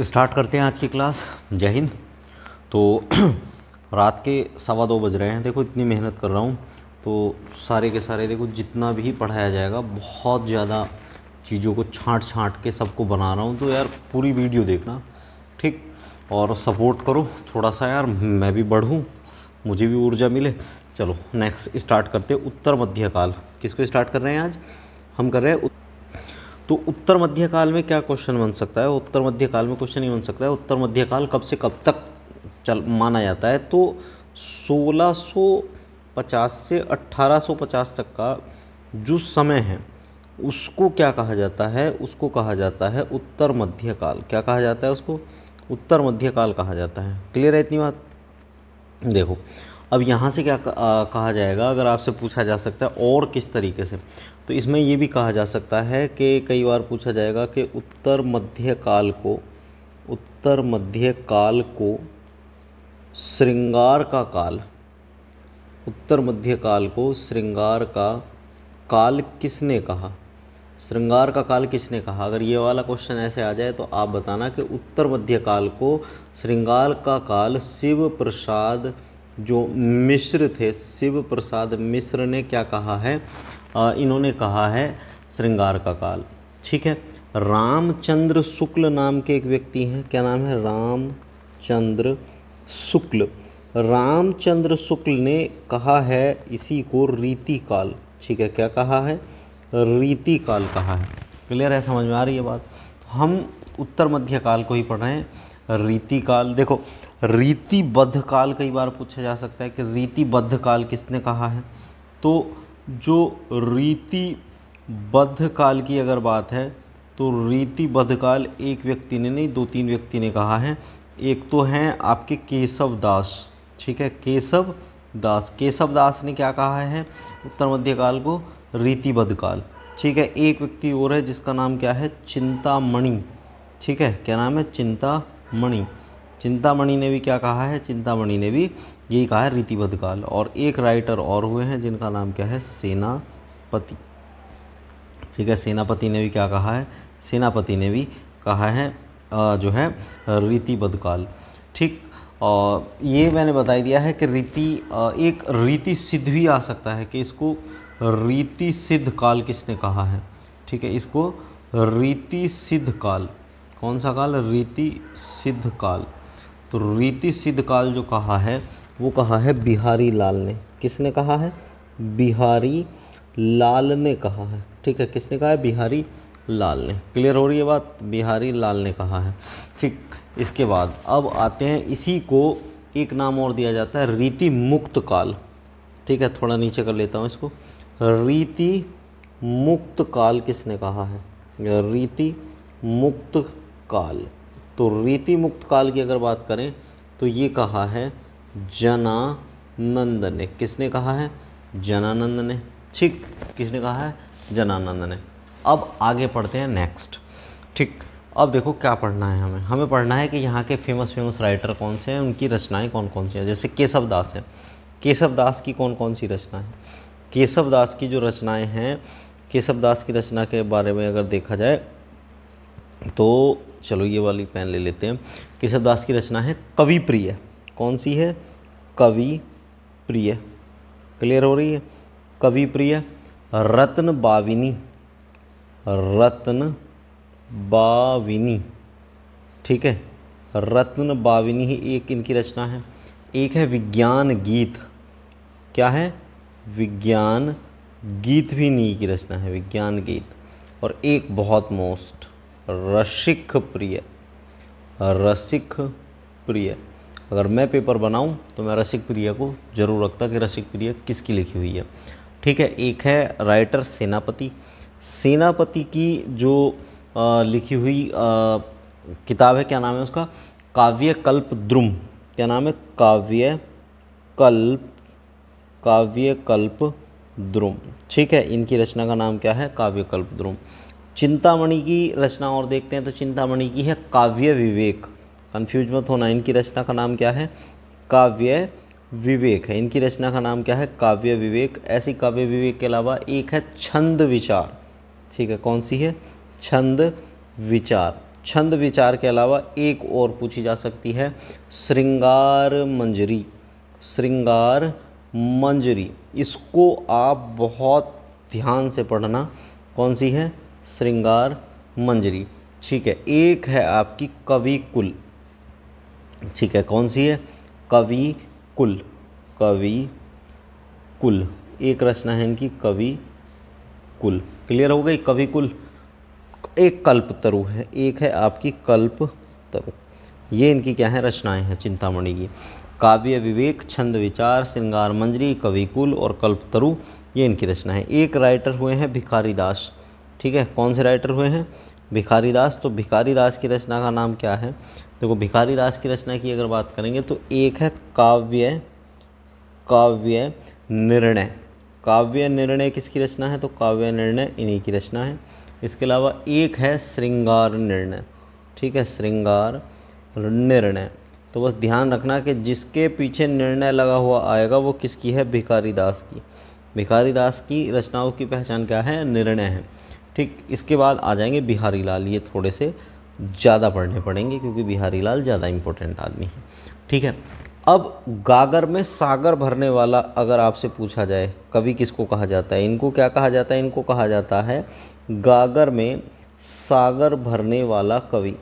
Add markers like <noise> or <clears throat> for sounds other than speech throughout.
Start करते हैं आज की क्लास जय हिंद तो <clears throat> रात के सवा दो बज रहे हैं देखो इतनी मेहनत कर रहा हूँ तो सारे के सारे देखो जितना भी पढ़ाया जाएगा बहुत ज़्यादा चीज़ों को छांट छांट के सबको बना रहा हूँ तो यार पूरी वीडियो देखना ठीक और सपोर्ट करो थोड़ा सा यार मैं भी बढ़ूँ मुझे भी ऊर्जा मिले चलो नेक्स्ट स्टार्ट करते उत्तर मध्यकाल किसको स्टार्ट कर रहे हैं आज हम कर रहे हैं तो उत्तर मध्यकाल में क्या क्वेश्चन बन सकता है उत्तर मध्यकाल में क्वेश्चन ये बन सकता है उत्तर मध्यकाल कब से कब तक चल माना जाता है तो 1650 से 1850 तक का जो समय है उसको क्या कहा जाता है उसको कहा जाता है उत्तर मध्यकाल क्या कहा जाता है उसको उत्तर मध्यकाल कहा जाता है क्लियर है इतनी बात देखो अब यहाँ से क्या कहा जाएगा अगर आपसे पूछा जा सकता है और किस तरीके से तो इसमें ये भी कहा जा सकता है कि कई बार पूछा जाएगा कि उत्तर मध्य काल को उत्तर मध्य काल को श्रृंगार का काल उत्तर मध्य काल को श्रृंगार का काल किसने कहा श्रृंगार का काल किसने कहा अगर ये वाला क्वेश्चन ऐसे आ जाए तो आप बताना कि उत्तर मध्य काल को श्रृंगार का काल शिव प्रसाद जो मिश्र थे शिव प्रसाद मिश्र ने क्या कहा है इन्होंने कहा है श्रृंगार का काल ठीक है रामचंद्र शुक्ल नाम के एक व्यक्ति हैं क्या नाम है रामचंद्र शुक्ल रामचंद्र शुक्ल ने कहा है इसी को रीति काल ठीक है क्या कहा है रीति काल कहा है क्लियर है समझ में आ रही है बात तो हम उत्तर मध्य काल को ही पढ़ रहे हैं रीति काल देखो रीतिबद्ध काल कई बार पूछा जा सकता है कि रीतिबद्ध काल किसने कहा है तो जो रीतिबद्ध काल की अगर बात है तो रीतिबद्ध काल एक व्यक्ति ने नहीं दो तीन व्यक्ति ने कहा है एक तो हैं आपके केशव दास ठीक है केशव दास केशव दास ने क्या कहा है उत्तर मध्य काल को रीतिबद्ध काल ठीक है एक व्यक्ति और है जिसका नाम क्या है चिंतामणि ठीक है क्या नाम है चिंतामणि चिंतामणि ने भी क्या कहा है चिंतामणि ने भी यही कहा है रीतिबद्ध काल और एक राइटर और हुए हैं जिनका नाम क्या है सेनापति ठीक है सेनापति ने भी क्या कहा है सेनापति ने भी कहा है जो है रीतिबद्ध काल ठीक और ये मैंने बता दिया है कि रीति एक रीति सिद्ध भी आ सकता है कि इसको रीति सिद्ध काल किसने कहा है ठीक है इसको रीति सिद्ध काल कौन सा काल रीति सिद्ध काल तो रीति सिद्ध काल जो कहा है वो कहा है बिहारी लाल ने किसने कहा है बिहारी लाल ने कहा है ठीक है किसने कहा है बिहारी लाल ने क्लियर हो रही है बात बिहारी लाल ने कहा है ठीक इसके बाद अब आते हैं इसी को एक नाम और दिया जाता है रीति मुक्त काल ठीक है थोड़ा नीचे कर लेता हूँ इसको रीति मुक्त काल किसने कहा है रीति मुक्त काल तो रीति मुक्त काल की अगर बात करें तो ये कहा है जनानंद ने किसने कहा है जनानंद ने ठीक किसने कहा है जनानंद ने अब आगे पढ़ते हैं नेक्स्ट ठीक अब देखो क्या पढ़ना है हमें हमें पढ़ना है कि यहाँ के फेमस फेमस राइटर कौन से हैं उनकी रचनाएं कौन कौन सी हैं जैसे केशव दास हैं केशव दास की कौन कौन सी रचना है केशव दास की जो रचनाएं हैं केशव दास की रचना के बारे में अगर देखा जाए तो चलो ये वाली पेन ले लेते हैं केशवदास की रचना है कवि प्रिय कौन सी है कवि प्रिय क्लियर हो रही है कवि प्रिय रत्न बाविनी रत्न बाविनी ठीक है रत्न बाविनी ही एक इनकी रचना है एक है विज्ञान गीत क्या है विज्ञान गीत भी नहीं की रचना है विज्ञान गीत और एक बहुत मोस्ट रसिक प्रिय रसिक प्रिय अगर मैं पेपर बनाऊं तो मैं रसिक प्रिय को जरूर रखता कि रसिक प्रिय किसकी लिखी हुई है ठीक है एक है राइटर सेनापति सेनापति की जो आ, लिखी हुई आ, किताब है क्या नाम है उसका काव्य कल्प द्रुम क्या नाम है काव्य कल्प काव्य कल्प द्रुम ठीक है इनकी रचना का नाम क्या है काव्य कल्प द्रुम चिंतामणि की रचना और देखते हैं तो चिंतामणि की है काव्य विवेक कन्फ्यूज मत होना इनकी रचना का नाम क्या है काव्य विवेक है इनकी रचना का नाम क्या है काव्य विवेक ऐसी काव्य विवेक के अलावा एक है छंद विचार ठीक है कौन सी है छंद विचार छंद विचार के अलावा एक और पूछी जा सकती है श्रृंगार मंजरी श्रृंगार मंजरी इसको आप बहुत ध्यान से पढ़ना कौन सी है श्रृंगार मंजरी ठीक है एक है आपकी कवि कुल ठीक है कौन सी है कवि कुल कवि कुल एक रचना है इनकी कवि कुल क्लियर हो गई कवि कुल एक कल्प तरु है एक है आपकी कल्प तरु ये इनकी क्या है रचनाएं हैं चिंतामणि की काव्य विवेक छंद विचार श्रृंगार मंजरी कवि कुल और कल्पतरु ये इनकी रचना है एक राइटर हुए हैं भिखारी दास ठीक है कौन से राइटर हुए हैं भिखारी दास तो भिखारी दास की रचना का नाम क्या है देखो भिखारी दास की रचना की अगर बात करेंगे तो एक है काव्य काव्य निर्णय काव्य निर्णय किसकी रचना है तो काव्य निर्णय इन्हीं की रचना है इसके अलावा एक है श्रृंगार निर्णय ठीक है श्रृंगार निर्णय तो बस ध्यान रखना कि जिसके पीछे निर्णय लगा हुआ आएगा वो किसकी है भिखारी दास की भिखारी दास की रचनाओं की पहचान क्या है निर्णय है ठीक इसके बाद आ जाएंगे बिहारी लाल ये थोड़े से ज़्यादा पढ़ने पड़ेंगे क्योंकि बिहारी लाल ज़्यादा इम्पोर्टेंट आदमी है ठीक है अब गागर में सागर भरने वाला अगर आपसे पूछा जाए कवि किसको कहा जाता है इनको क्या कहा जाता है इनको कहा जाता है गागर में सागर भरने वाला कवि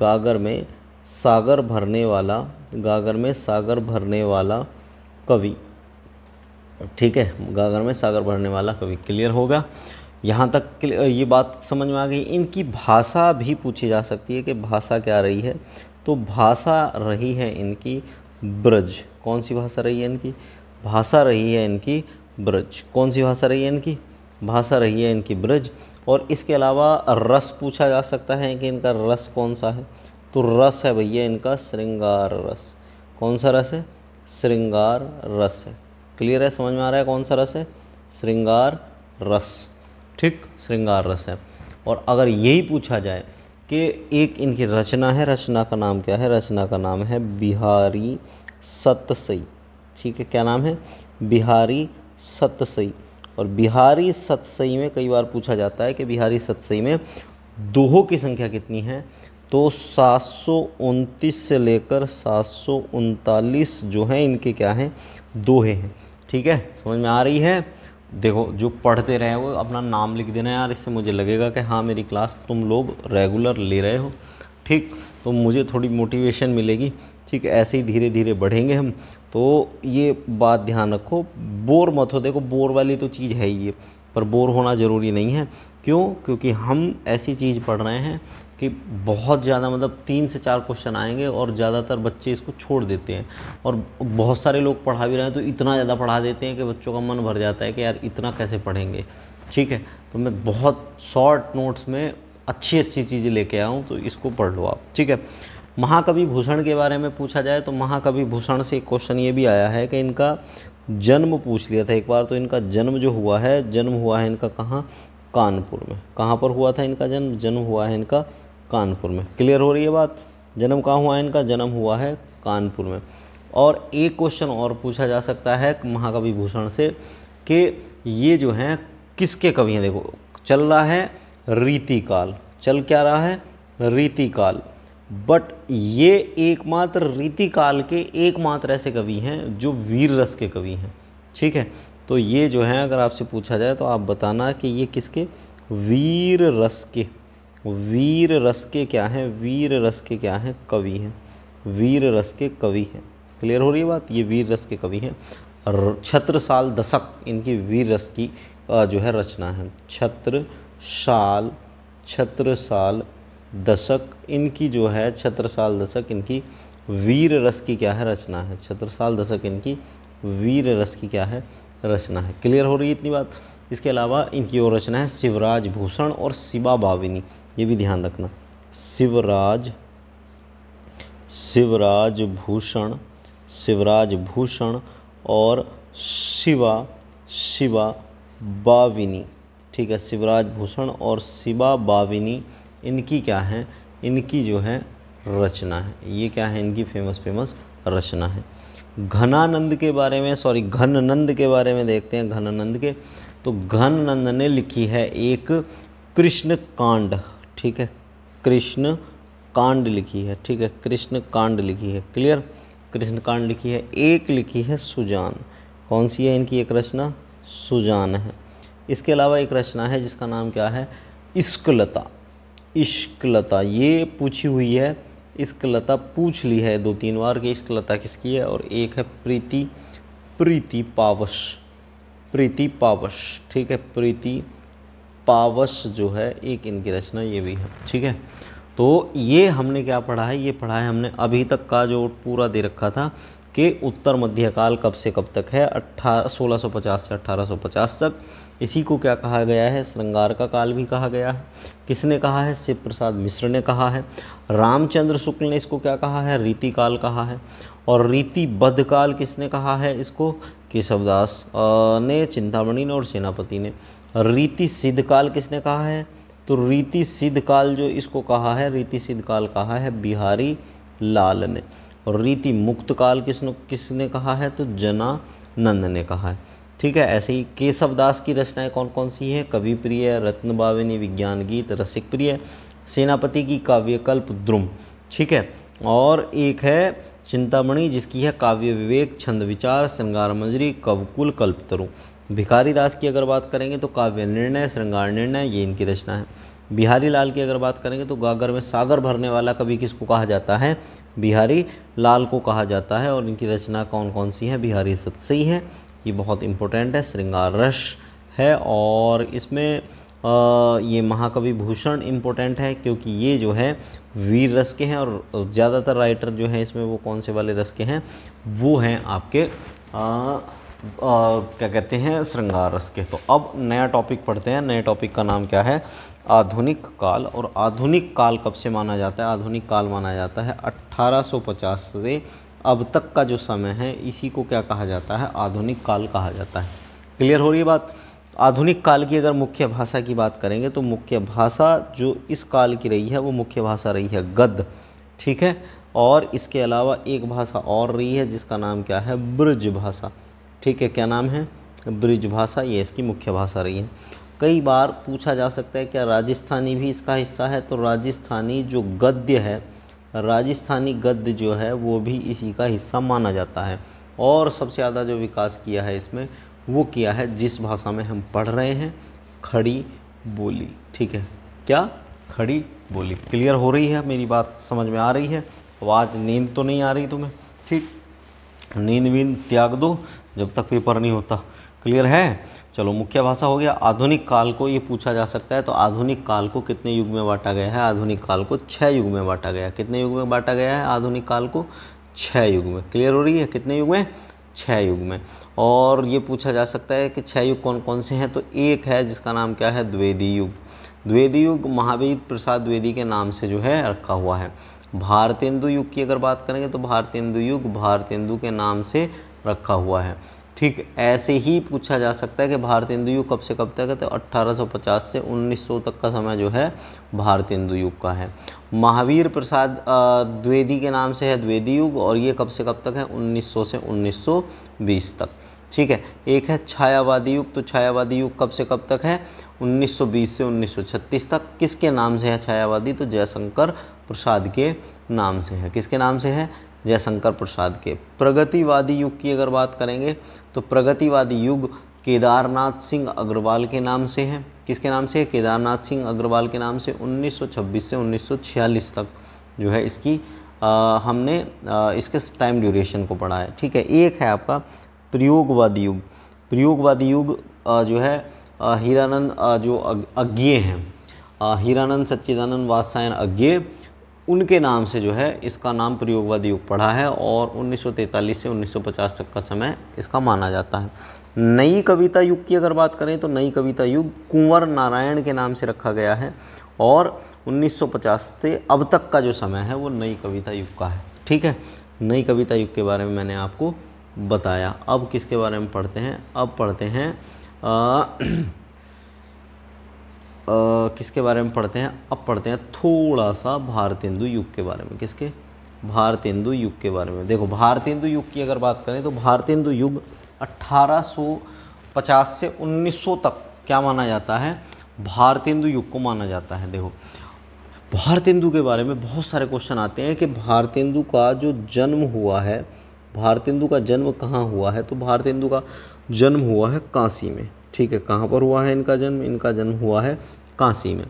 गागर में सागर भरने वाला गागर में सागर भरने वाला कवि ठीक है गागर में सागर भरने वाला कवि क्लियर होगा यहाँ तक ये बात समझ में आ गई इनकी भाषा भी पूछी जा सकती है कि भाषा क्या रही है तो भाषा रही है इनकी ब्रज कौन सी भाषा रही है इनकी भाषा रही है इनकी ब्रज कौन सी भाषा रही है इनकी भाषा रही है इनकी ब्रज और इसके अलावा रस पूछा जा सकता है कि इनका रस कौन सा है तो रस है भैया इनका श्रृंगार रस कौन सा रस है श्रृंगार रस है क्लियर है समझ में आ रहा है कौन सा रस है श्रृंगार रस ठीक श्रृंगार रस है और अगर यही पूछा जाए कि एक इनकी रचना है रचना का नाम क्या है रचना का नाम है बिहारी सतसई ठीक है क्या नाम है बिहारी सतसई और बिहारी सतसई में कई बार पूछा जाता है कि बिहारी सतसई में दोहों की संख्या कितनी है तो सात से लेकर सात जो हैं इनके क्या हैं दोहे हैं ठीक है समझ में आ रही है देखो जो पढ़ते रहे वो अपना नाम लिख देना यार इससे मुझे लगेगा कि हाँ मेरी क्लास तुम लोग रेगुलर ले रहे हो ठीक तो मुझे थोड़ी मोटिवेशन मिलेगी ठीक ऐसे ही धीरे धीरे बढ़ेंगे हम तो ये बात ध्यान रखो बोर मत हो देखो बोर वाली तो चीज़ है ही ये पर बोर होना ज़रूरी नहीं है क्यों क्योंकि हम ऐसी चीज़ पढ़ रहे हैं कि बहुत ज़्यादा मतलब तीन से चार क्वेश्चन आएंगे और ज़्यादातर बच्चे इसको छोड़ देते हैं और बहुत सारे लोग पढ़ा भी रहे हैं तो इतना ज़्यादा पढ़ा देते हैं कि बच्चों का मन भर जाता है कि यार इतना कैसे पढ़ेंगे ठीक है तो मैं बहुत शॉर्ट नोट्स में अच्छी अच्छी चीज़ें लेके आऊँ तो इसको पढ़ लो आप ठीक है महाकवि भूषण के बारे में पूछा जाए तो महाकवि भूषण से एक क्वेश्चन ये भी आया है कि इनका जन्म पूछ लिया था एक बार तो इनका जन्म जो हुआ है जन्म हुआ है इनका कहाँ कानपुर में कहाँ पर हुआ था इनका जन्म जन्म हुआ है इनका कानपुर में क्लियर हो रही है बात जन्म कहाँ हुआ है इनका जन्म हुआ है कानपुर में और एक क्वेश्चन और पूछा जा सकता है महाकवि भूषण से कि ये जो हैं किसके कवि हैं देखो चल रहा है रीतिकाल चल क्या रहा है रीतिकाल बट ये एकमात्र रीतिकाल के एकमात्र ऐसे कवि हैं जो वीर रस के कवि हैं ठीक है तो ये जो हैं अगर आपसे पूछा जाए तो आप बताना कि ये किसके वीर रस के वीर रस के क्या हैं वीर रस के क्या हैं कवि हैं वीर रस के कवि हैं क्लियर हो रही है बात ये वीर रस के कवि हैं छत्रसाल दशक इनकी वीर रस की जो है रचना है छत्र साल छत्र साल दशक इनकी जो है छत्र साल दशक इनकी वीर रस की क्या है रचना है छत्र साल दशक इनकी वीर रस की क्या है रचना है क्लियर हो रही है इतनी बात इसके अलावा इनकी और रचना है शिवराज भूषण और शिवा भाविनी ये भी ध्यान रखना शिवराज शिवराज भूषण शिवराज भूषण और शिवा शिवा बाविनी ठीक है शिवराज भूषण और शिवा बाविनी इनकी क्या है इनकी जो है रचना है ये क्या है इनकी फेमस फेमस रचना है घनानंद के बारे में सॉरी घननंद के बारे में देखते हैं घनानंद के तो घन नंद ने लिखी है एक कृष्ण कांड ठीक है कृष्ण कांड लिखी है ठीक है कृष्ण कांड लिखी है क्लियर कृष्ण कांड लिखी है एक लिखी है सुजान कौन सी है इनकी एक रचना सुजान है इसके अलावा एक रचना है जिसका नाम क्या है इश्कलता इश्कलता ये पूछी हुई है इश्कलता पूछ ली है दो तीन बार कि इश्कलता किसकी है और एक है प्रीति प्रीति पावश प्रीति पावश ठीक है प्रीति पावश जो है एक इनकी रचना ये भी है ठीक है तो ये हमने क्या पढ़ा है ये पढ़ा है हमने अभी तक का जो पूरा दे रखा था कि उत्तर मध्यकाल कब से कब तक है अट्ठारह सोलह सौ पचास से अट्ठारह सौ पचास तक इसी को क्या कहा गया है श्रृंगार का काल भी कहा गया है किसने कहा है शिव प्रसाद मिश्र ने कहा है रामचंद्र शुक्ल ने इसको क्या कहा है रीति काल कहा है और रीति बद्ध काल किसने कहा है इसको केशवदास ने चिंतामणि ने और सेनापति ने रीति सिद्ध काल किसने कहा है तो रीति सिद्ध काल जो इसको कहा है रीति सिद्ध काल कहा है बिहारी लाल ने और रीति मुक्त काल किसने किसने कहा है तो जना नंद ने कहा है ठीक है ऐसे ही केशवदास की रचनाएं कौन कौन सी हैं कवि प्रिय रत्न बाविनी विज्ञान गीत रसिक प्रिय सेनापति की काव्यकल्प द्रुम ठीक है और एक है चिंतामणि जिसकी है काव्य विवेक छंद विचार श्रृंगार मंजरी कवकुल कल्पतरु भिखारी दास की अगर बात करेंगे तो काव्य निर्णय श्रृंगार निर्णय ये इनकी रचना है बिहारी लाल की अगर बात करेंगे तो गागर में सागर भरने वाला कवि किसको कहा जाता है बिहारी लाल को कहा जाता है और इनकी रचना कौन कौन सी है बिहारी सतसई है ये बहुत इम्पोर्टेंट है श्रृंगार रस है और इसमें ये महाकवि भूषण इम्पोर्टेंट है क्योंकि ये जो है वीर रस के हैं और ज़्यादातर राइटर जो हैं इसमें वो कौन से वाले रस के हैं वो हैं आपके आ, आ, क्या कहते हैं श्रृंगार रस के तो अब नया टॉपिक पढ़ते हैं नए टॉपिक का नाम क्या है आधुनिक काल और आधुनिक काल कब से माना जाता है आधुनिक काल माना जाता है 1850 से अब तक का जो समय है इसी को क्या कहा जाता है आधुनिक काल कहा जाता है क्लियर हो रही है बात आधुनिक काल की अगर मुख्य भाषा की बात करेंगे तो मुख्य भाषा जो इस काल की रही है वो मुख्य भाषा रही है गद्य ठीक है और इसके अलावा एक भाषा और रही है जिसका नाम क्या है ब्रज भाषा ठीक है क्या नाम है ब्रज भाषा ये इसकी मुख्य भाषा रही है कई बार पूछा जा सकता है क्या राजस्थानी भी इसका हिस्सा है तो राजस्थानी जो गद्य है राजस्थानी गद्य जो है वो भी इसी का हिस्सा माना जाता है और सबसे ज़्यादा जो विकास किया है इसमें वो किया है जिस भाषा में हम पढ़ रहे हैं खड़ी बोली ठीक है क्या खड़ी बोली क्लियर हो रही है मेरी बात समझ में आ रही है आवाज़ नींद तो नहीं आ रही तुम्हें ठीक नींद वींद त्याग दो जब तक पेपर नहीं होता क्लियर है चलो मुख्य भाषा हो गया आधुनिक काल को ये पूछा जा सकता है तो आधुनिक काल को कितने युग में बांटा गया है आधुनिक काल को छः युग में बांटा गया कितने युग में बांटा गया है आधुनिक काल को छः युग में क्लियर हो रही है कितने युग में छः युग में और ये पूछा जा सकता है कि छः युग कौन कौन से हैं तो एक है जिसका नाम क्या है द्वेदी युग द्वेदी युग महावीर प्रसाद द्वेदी के नाम से जो है रखा हुआ है भारतेंदु युग की अगर बात करेंगे तो भारतेंदु युग भारतेंदु के नाम से रखा हुआ है ठीक ऐसे ही पूछा जा सकता है कि भारतेंदु युग कब से कब तक है तो 1850 से 1900 तक का समय जो है भारतेंदु युग का है महावीर प्रसाद द्विवेदी के नाम से है द्विवेदी युग और ये कब से कब तक है 1900 से 1920 तक ठीक है एक है छायावादी युग तो छायावादी युग कब से कब तक है 1920 से 1936 तक किसके नाम से है छायावादी तो जयशंकर प्रसाद के नाम से है किसके नाम से है जयशंकर प्रसाद के प्रगतिवादी युग की अगर बात करेंगे तो प्रगतिवादी युग केदारनाथ सिंह अग्रवाल के नाम से है किसके नाम से केदारनाथ सिंह अग्रवाल के नाम से 1926 से 1946 तक जो है इसकी आ, हमने आ, इसके टाइम ड्यूरेशन को पढ़ा है ठीक है एक है आपका प्रयोगवादी युग प्रयोगवादी युग आ, जो है हीरानंद जो अज्ञे हैं हीरानंद सच्चिदानंद वासायन अज्ञे उनके नाम से जो है इसका नाम प्रयोगवादी युग पढ़ा है और 1943 से 1950 तक का समय इसका माना जाता है नई कविता युग की अगर बात करें तो नई कविता युग कुंवर नारायण के नाम से रखा गया है और 1950 से अब तक का जो समय है वो नई कविता युग का है ठीक है नई कविता युग के बारे में मैंने आपको बताया अब किसके बारे में पढ़ते हैं अब पढ़ते हैं आ, आ, किसके बारे में पढ़ते हैं अब पढ़ते हैं थोड़ा सा भारतेंदु युग के बारे में किसके भारतेंदु युग के बारे में देखो भारतेंदु युग की अगर बात करें तो भारतेंदु युग 1850 से 1900 तक क्या माना जाता है भारतेंदु युग को माना जाता है देखो भारतेंदु के बारे में बहुत सारे क्वेश्चन आते हैं कि भारतेंदु का जो जन्म हुआ है भारतेंदु का जन्म कहाँ हुआ है तो भारतेंदु का जन्म हुआ है काशी में ठीक है कहाँ पर हुआ है इनका जन्म इनका जन्म हुआ है काशी में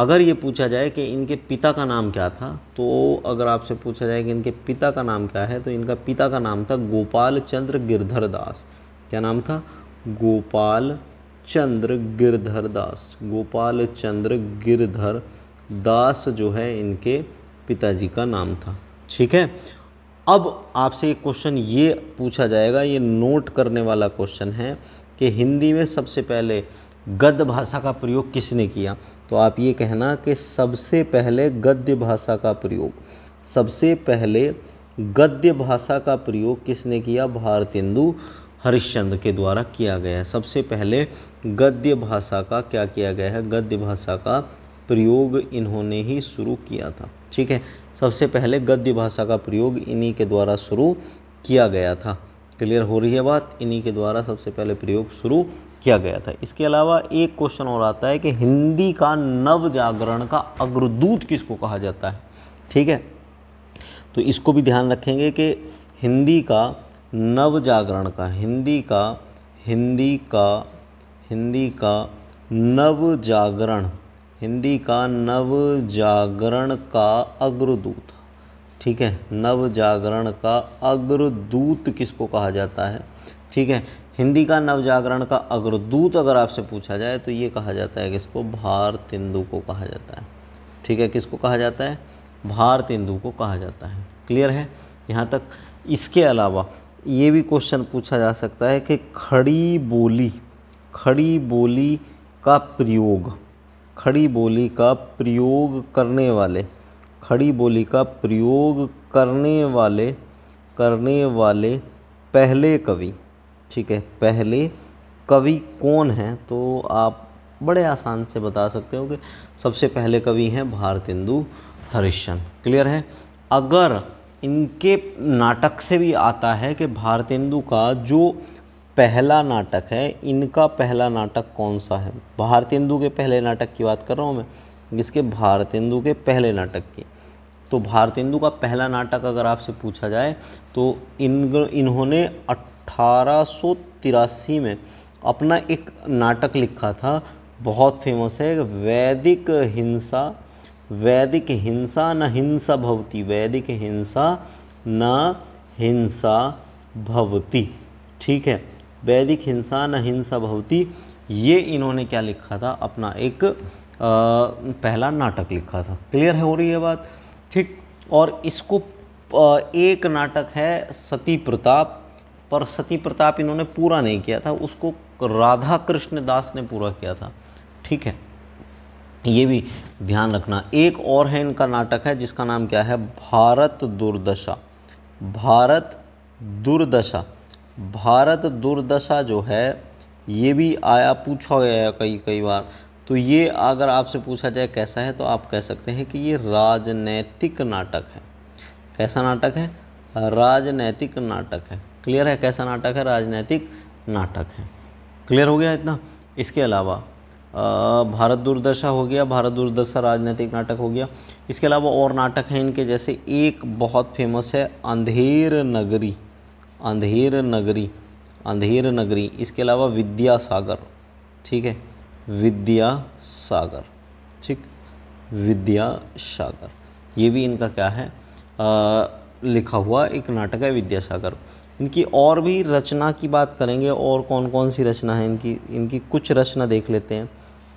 अगर ये पूछा जाए कि इनके पिता का नाम क्या था तो अगर आपसे पूछा जाए कि इनके पिता का नाम क्या है तो इनका पिता का नाम था गोपाल चंद्र गिरधर दास क्या नाम था गोपाल चंद्र गिरधर दास गोपाल चंद्र गिरधर दास जो है इनके पिताजी का नाम था ठीक है अब आपसे एक क्वेश्चन ये पूछा जाएगा ये नोट करने वाला क्वेश्चन है कि हिंदी में सबसे पहले गद्य भाषा का प्रयोग किसने किया तो आप ये कहना कि सबसे पहले गद्य भाषा का प्रयोग सबसे पहले गद्य भाषा का प्रयोग किसने किया भारतेंदु हरिश्चंद्र के द्वारा किया गया है सबसे पहले गद्य भाषा का क्या किया गया है गद्य भाषा का प्रयोग इन्होंने ही शुरू किया था ठीक है सबसे पहले गद्य भाषा का प्रयोग इन्हीं के द्वारा शुरू किया गया था क्लियर हो रही है बात इन्हीं के द्वारा सबसे पहले प्रयोग शुरू किया गया था इसके अलावा एक क्वेश्चन और आता है कि हिंदी का नव जागरण का अग्रदूत किसको कहा जाता है ठीक है तो इसको भी ध्यान रखेंगे कि हिंदी का नव जागरण का हिंदी का हिंदी का हिंदी का नव जागरण हिंदी का नव जागरण का अग्रदूत ठीक है नव जागरण का अग्रदूत किसको कहा जाता है ठीक है हिंदी का नवजागरण का अग्रदूत अगर आपसे पूछा जाए तो ये कहा जाता है किसको भारतेंदु को कहा जाता है ठीक है किसको कहा जाता है भारतेंदु को कहा जाता है क्लियर है यहाँ तक इसके अलावा ये भी क्वेश्चन पूछा जा सकता है कि खड़ी बोली खड़ी बोली का प्रयोग खड़ी बोली का प्रयोग करने वाले खड़ी बोली का प्रयोग करने वाले करने वाले पहले कवि ठीक है पहले कवि कौन है तो आप बड़े आसान से बता सकते हो कि सबसे पहले कवि हैं भारतेंदु हरिश्चंद्र क्लियर है अगर इनके नाटक से भी आता है कि भारतेंदु का जो पहला नाटक है इनका पहला नाटक कौन सा है भारतेंदु के पहले नाटक की बात कर रहा हूँ मैं जिसके भारतेंदु के पहले नाटक की तो भारतेंदु का पहला नाटक अगर आपसे पूछा जाए तो इन इन्होंने अठारह में अपना एक नाटक लिखा था बहुत फेमस है वैदिक हिंसा वैदिक हिंसा न हिंसा भवती वैदिक हिंसा न हिंसा भवती ठीक है वैदिक हिंसा न हिंसा भवती ये इन्होंने क्या लिखा था अपना एक आ, पहला नाटक लिखा था क्लियर है हो रही है बात ठीक और इसको एक नाटक है सती प्रताप पर सती प्रताप इन्होंने पूरा नहीं किया था उसको राधा कृष्ण दास ने पूरा किया था ठीक है ये भी ध्यान रखना एक और है इनका नाटक है जिसका नाम क्या है भारत दुर्दशा भारत दुर्दशा भारत दुर्दशा जो है ये भी आया पूछा गया है कई कई बार तो ये अगर आपसे पूछा जाए कैसा है तो आप कह सकते हैं कि ये राजनैतिक नाटक है कैसा नाटक है राजनैतिक नाटक है क्लियर है कैसा नाटक है राजनैतिक नाटक है क्लियर हो गया इतना इसके अलावा भारत दुर्दशा हो गया भारत दुर्दशा राजनीतिक नाटक हो गया इसके अलावा और नाटक हैं इनके जैसे एक बहुत फेमस है अंधेर नगरी अंधेर नगरी अंधेर नगरी इसके अलावा विद्या सागर ठीक है विद्या सागर ठीक विद्या सागर ये भी इनका क्या है आ, लिखा हुआ एक नाटक है विद्यासागर इनकी और भी रचना की बात करेंगे और कौन कौन सी रचना है इनकी इनकी कुछ रचना देख लेते हैं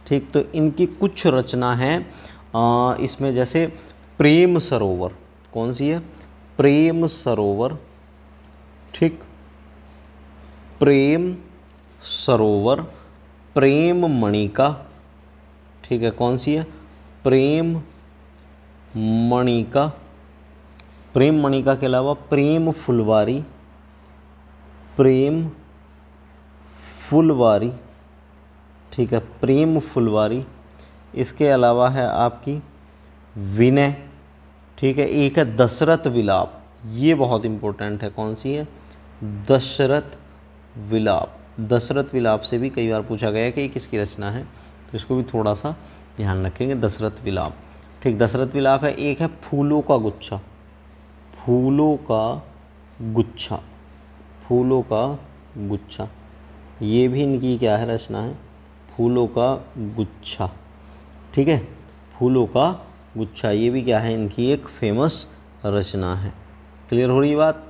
ठीक तो इनकी कुछ रचना है आ, इसमें जैसे प्रेम सरोवर कौन सी है प्रेम सरोवर ठीक प्रेम सरोवर प्रेम मणिका ठीक है कौन सी है प्रेम मणिका प्रेम मणिका के अलावा प्रेम फुलवारी प्रेम फुलवारी ठीक है प्रेम फुलवारी इसके अलावा है आपकी विनय ठीक है एक है दशरथ विलाप ये बहुत इंपॉर्टेंट है कौन सी है दशरथ विलाप दशरथ विलाप से भी कई बार पूछा गया कि ये किसकी रचना है तो इसको भी थोड़ा सा ध्यान रखेंगे दशरथ विलाप ठीक दशरथ विलाप है एक है फूलों का गुच्छा फूलों का गुच्छा फूलों का गुच्छा ये भी इनकी क्या है रचना है फूलों का गुच्छा ठीक है फूलों का गुच्छा ये भी क्या है इनकी एक फेमस रचना है क्लियर हो रही बात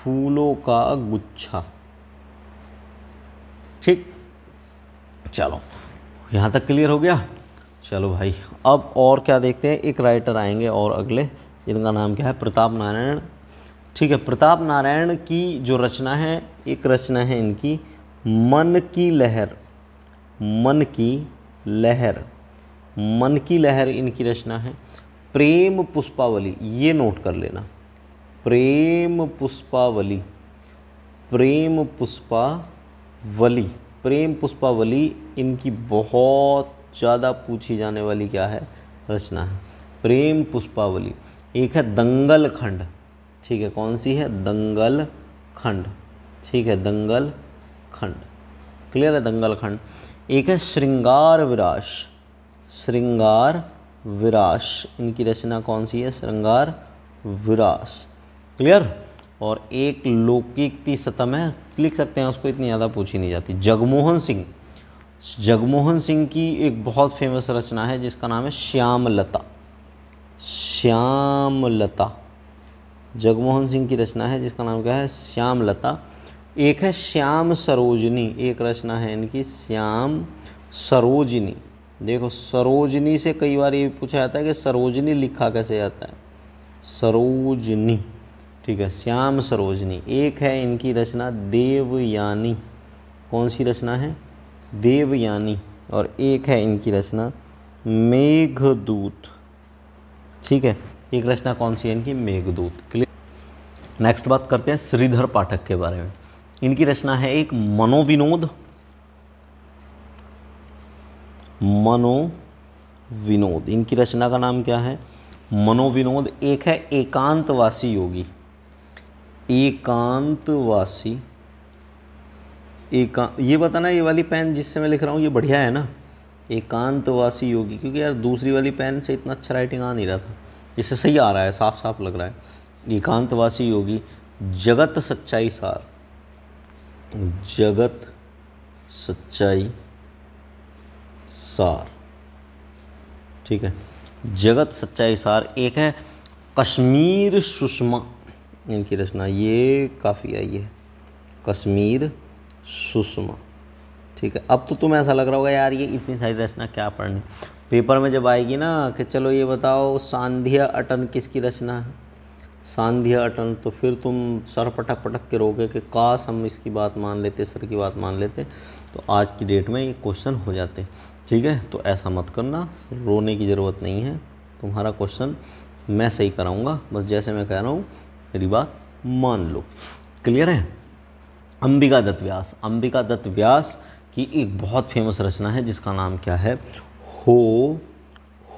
फूलों का गुच्छा ठीक चलो यहाँ तक क्लियर हो गया चलो भाई अब और क्या देखते हैं एक राइटर आएंगे और अगले जिनका नाम क्या है प्रताप नारायण ठीक है प्रताप नारायण की जो रचना है एक रचना है इनकी मन की लहर मन की लहर मन की लहर इनकी रचना है प्रेम पुष्पावली ये नोट कर लेना प्रेम पुष्पावली प्रेम पुष्पावली प्रेम पुष्पावली इनकी बहुत ज़्यादा पूछी जाने वाली क्या है रचना है प्रेम पुष्पावली एक है दंगल खंड ठीक है कौन सी है दंगल खंड ठीक है दंगल खंड क्लियर है दंगल खंड एक है श्रृंगार विराश श्रृंगार विराश इनकी रचना कौन सी है श्रृंगार विराश क्लियर और एक लौकिक सतम है लिख सकते हैं उसको इतनी ज़्यादा पूछी नहीं जाती जगमोहन सिंह जगमोहन सिंह की एक बहुत फेमस रचना है जिसका नाम है श्यामलता श्यामलता जगमोहन सिंह की रचना है जिसका नाम क्या है श्याम लता एक है श्याम सरोजनी एक रचना है इनकी श्याम सरोजनी देखो सरोजनी से कई बार ये पूछा जाता है कि सरोजनी लिखा कैसे जाता है सरोजनी ठीक है श्याम सरोजनी एक है इनकी रचना देवयानी कौन सी रचना है देवयानी और एक है इनकी रचना मेघदूत ठीक है एक रचना कौन सी है इनकी मेघदूत क्लियर नेक्स्ट बात करते हैं श्रीधर पाठक के बारे में इनकी रचना है एक मनोविनोद मनोविनोद इनकी रचना का नाम क्या है मनोविनोद एक है एकांतवासी योगी एकांतवासी एकांत ये बताना ये वाली पेन जिससे मैं लिख रहा हूँ ये बढ़िया है ना एकांतवासी योगी क्योंकि यार दूसरी वाली पेन से इतना अच्छा राइटिंग आ नहीं रहा था जैसे सही आ रहा है साफ साफ लग रहा है एकांतवासी योगी जगत सच्चाई सार जगत सच्चाई सार ठीक है जगत सच्चाई सार एक है कश्मीर सुषमा इनकी रचना ये काफ़ी आई है कश्मीर सुषमा ठीक है अब तो तुम्हें ऐसा लग रहा होगा यार ये इतनी सारी रचना क्या पढ़नी पेपर में जब आएगी ना कि चलो ये बताओ सांध्या अटन किसकी रचना है सांध्या अटन तो फिर तुम सर पटक पटक के रोगे कि काश हम इसकी बात मान लेते सर की बात मान लेते तो आज की डेट में ये क्वेश्चन हो जाते ठीक है तो ऐसा मत करना रोने की ज़रूरत नहीं है तुम्हारा क्वेश्चन मैं सही कराऊंगा बस जैसे मैं कह रहा हूँ मेरी बात मान लो क्लियर है अंबिका दत्त व्यास अंबिका दत्त व्यास की एक बहुत फेमस रचना है जिसका नाम क्या है हो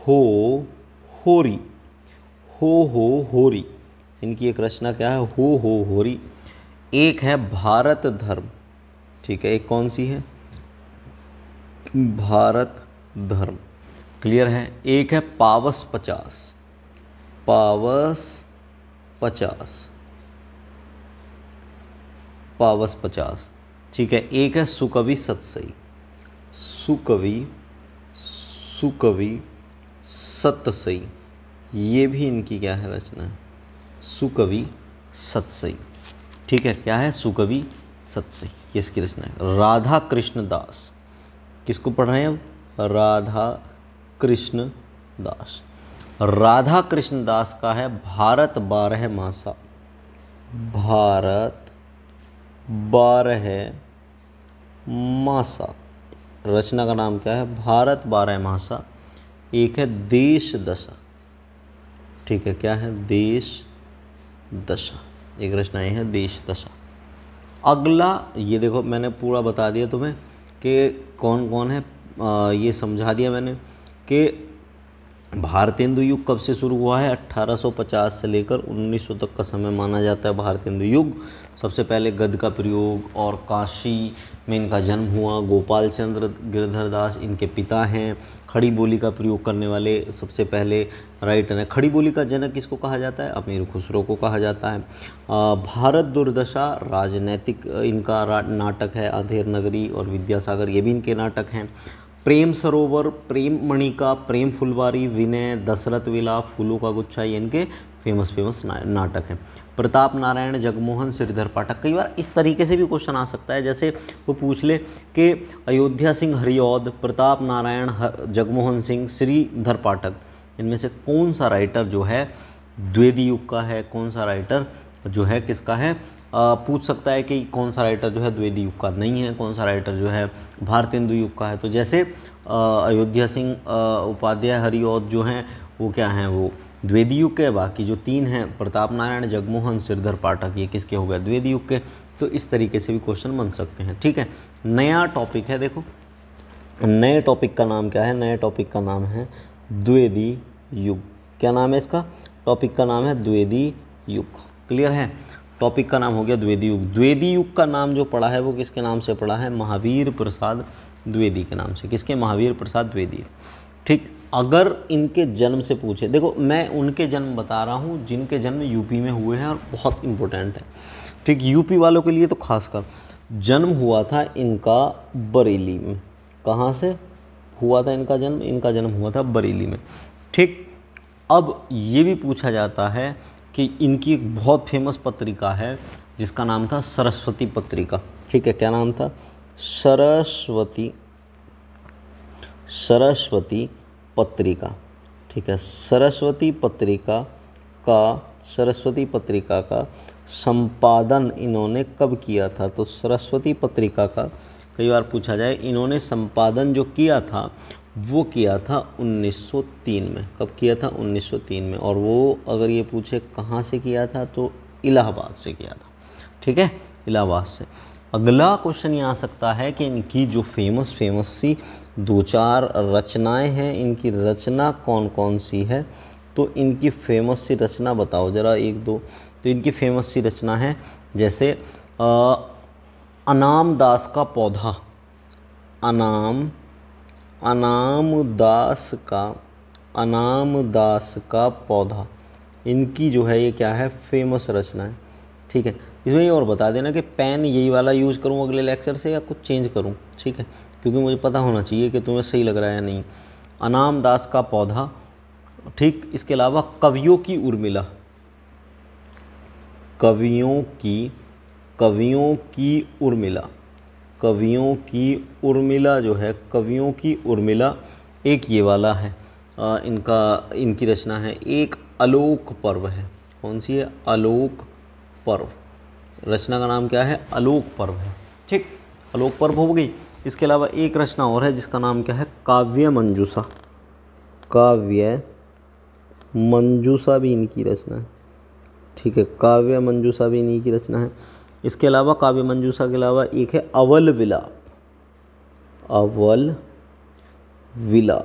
हो होरी हो हो होरी इनकी एक रचना क्या है हो हो होरी एक है भारत धर्म ठीक है एक कौन सी है भारत धर्म क्लियर है एक है पावस पचास पावस पचास पावस पचास ठीक है एक है सुकवि सतसई सुकवि सुकवि सतसई ये भी इनकी क्या है रचना है सुकवि सतसई ठीक है क्या है सुकवि सतसई ये इसकी रचना है राधा कृष्ण दास किसको पढ़ रहे हैं अब राधा कृष्ण दास राधा कृष्ण दास का है भारत बारह मासा भारत बारह मासा रचना का नाम क्या है भारत बारह मासा एक है देश दशा ठीक है क्या है देश दशा एक रचना ये है देश दशा अगला ये देखो मैंने पूरा बता दिया तुम्हें कि कौन कौन है आ, ये समझा दिया मैंने कि भारतेंदु युग कब से शुरू हुआ है 1850 से लेकर 1900 तक का समय माना जाता है भारतेंदु युग सबसे पहले गद का प्रयोग और काशी में इनका जन्म हुआ गोपाल चंद्र दास इनके पिता हैं खड़ी बोली का प्रयोग करने वाले सबसे पहले राइटर हैं खड़ी बोली का जनक किसको कहा जाता है अमीर खुसरो को कहा जाता है भारत दुर्दशा राजनैतिक इनका नाटक है अधेर नगरी और विद्यासागर ये भी इनके नाटक हैं प्रेम सरोवर प्रेम मणिका प्रेम फुलवारी विनय दशरथ विला फूलों का गुच्छा ये इनके फेमस फेमस ना, नाटक हैं प्रताप नारायण जगमोहन श्रीधर पाठक कई बार इस तरीके से भी क्वेश्चन आ सकता है जैसे वो पूछ ले कि अयोध्या सिंह हरिऔद प्रताप नारायण जगमोहन सिंह श्रीधर पाठक इनमें से कौन सा राइटर जो है द्वेदी युग का है कौन सा राइटर जो है किसका है पूछ सकता है कि कौन सा राइटर जो है द्विवेदी युग का नहीं है कौन सा राइटर जो है भारतेंदु युग का है तो जैसे अयोध्या सिंह उपाध्याय हरिओत जो हैं वो क्या हैं वो द्वेदी युग के बाकी जो तीन हैं प्रताप नारायण जगमोहन सिरधर पाठक ये किसके हो गए द्वेदी युग के तो इस तरीके से भी क्वेश्चन बन सकते हैं ठीक है नया टॉपिक है देखो नए टॉपिक का नाम क्या है नए टॉपिक का नाम है द्वेदी युग क्या नाम है इसका टॉपिक का नाम है द्वेदी युग क्लियर है टॉपिक का नाम हो गया द्वेदी युग द्वेदी युग का नाम जो पढ़ा है वो किसके नाम से पढ़ा है महावीर प्रसाद द्वेदी के नाम से किसके महावीर प्रसाद द्वेदी ठीक अगर इनके जन्म से पूछे देखो मैं उनके जन्म बता रहा हूँ जिनके जन्म यूपी में हुए हैं और बहुत इंपॉर्टेंट है ठीक यूपी वालों के लिए तो खासकर जन्म हुआ था इनका बरेली में कहाँ से हुआ था इनका जन्म इनका जन्म हुआ था बरेली में ठीक अब ये भी पूछा जाता है कि इनकी एक बहुत फेमस पत्रिका है जिसका नाम था सरस्वती पत्रिका ठीक है क्या नाम था सरस्वती सरस्वती पत्रिका ठीक है सरस्वती पत्रिका का सरस्वती पत्रिका का संपादन इन्होंने कब किया था तो सरस्वती पत्रिका का कई बार पूछा जाए इन्होंने संपादन जो किया था वो किया था 1903 में कब किया था 1903 में और वो अगर ये पूछे कहाँ से किया था तो इलाहाबाद से किया था ठीक है इलाहाबाद से अगला क्वेश्चन ये आ सकता है कि इनकी जो फेमस फेमस सी दो चार रचनाएं हैं इनकी रचना कौन कौन सी है तो इनकी फेमस सी रचना बताओ ज़रा एक दो तो इनकी फेमस सी रचना है जैसे अनाम दास का पौधा अनाम अनामदास का अनामदास का पौधा इनकी जो है ये क्या है फेमस रचना है ठीक है इसमें ये और बता देना कि पेन यही वाला यूज़ करूँ अगले लेक्चर से या कुछ चेंज करूँ ठीक है क्योंकि मुझे पता होना चाहिए कि तुम्हें सही लग रहा है या नहीं अनाम दास का पौधा ठीक इसके अलावा कवियों की उर्मिला कवियों की कवियों की उर्मिला कवियों की उर्मिला जो है कवियों की उर्मिला एक ये वाला है आ, इनका इनकी रचना है एक आलोक पर्व है कौन सी है आलोक पर्व रचना का नाम क्या है आलोक पर्व है ठीक आलोक पर्व हो गई इसके अलावा एक रचना और है जिसका नाम क्या है काव्य मंजूसा काव्य मंजूसा भी इनकी रचना है ठीक है काव्य मंजूसा भी इन्हीं की रचना है इसके अलावा काव्य मंजूषा के अलावा एक है अवल विला अवल विला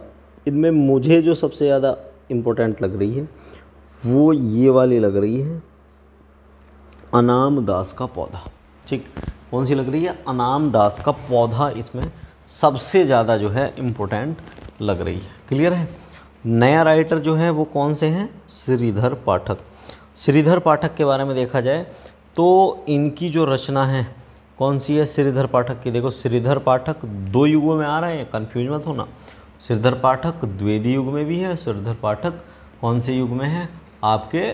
इनमें मुझे जो सबसे ज़्यादा इम्पोर्टेंट लग रही है वो ये वाली लग रही है अनाम दास का पौधा ठीक कौन सी लग रही है अनाम दास का पौधा इसमें सबसे ज़्यादा जो है इम्पोर्टेंट लग रही है क्लियर है नया राइटर जो है वो कौन से हैं श्रीधर पाठक श्रीधर पाठक के बारे में देखा जाए तो इनकी जो रचना है कौन सी है श्रीधर पाठक की देखो श्रीधर पाठक दो युगों में आ रहे हैं कन्फ्यूज मत होना श्रीधर पाठक द्वेदी युग में भी है श्रीधर पाठक कौन से युग में है आपके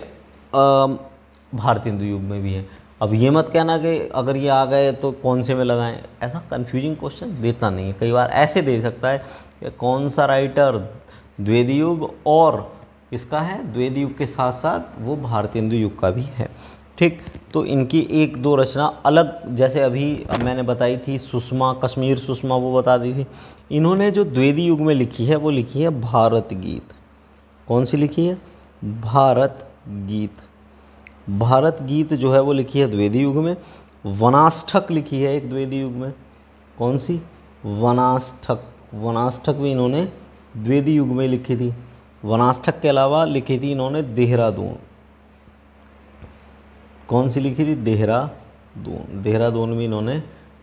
भारतीय युग में भी है अब ये मत कहना कि अगर ये आ गए तो कौन से में लगाएं ऐसा कन्फ्यूजिंग क्वेश्चन देता नहीं है कई बार ऐसे दे सकता है कि कौन सा राइटर द्वेदी युग और किसका है द्वेदी युग के साथ साथ वो भारतीय युग का भी है ठीक तो इनकी एक दो रचना अलग जैसे अभी मैंने बताई थी सुषमा कश्मीर सुषमा वो बता दी थी इन्होंने जो द्वेदी युग में लिखी है वो लिखी है भारत गीत कौन सी लिखी है भारत गीत भारत गीत जो है वो लिखी है द्वेदी युग में वनाष्ठक लिखी है एक द्वेदी युग में कौन सी वनाष्ठक वनाष्ठक भी इन्होंने द्वेदी युग में लिखी थी वनाष्ठक के अलावा लिखी थी इन्होंने देहरादून कौन सी लिखी थी देहरा देहरादून में इन्होंने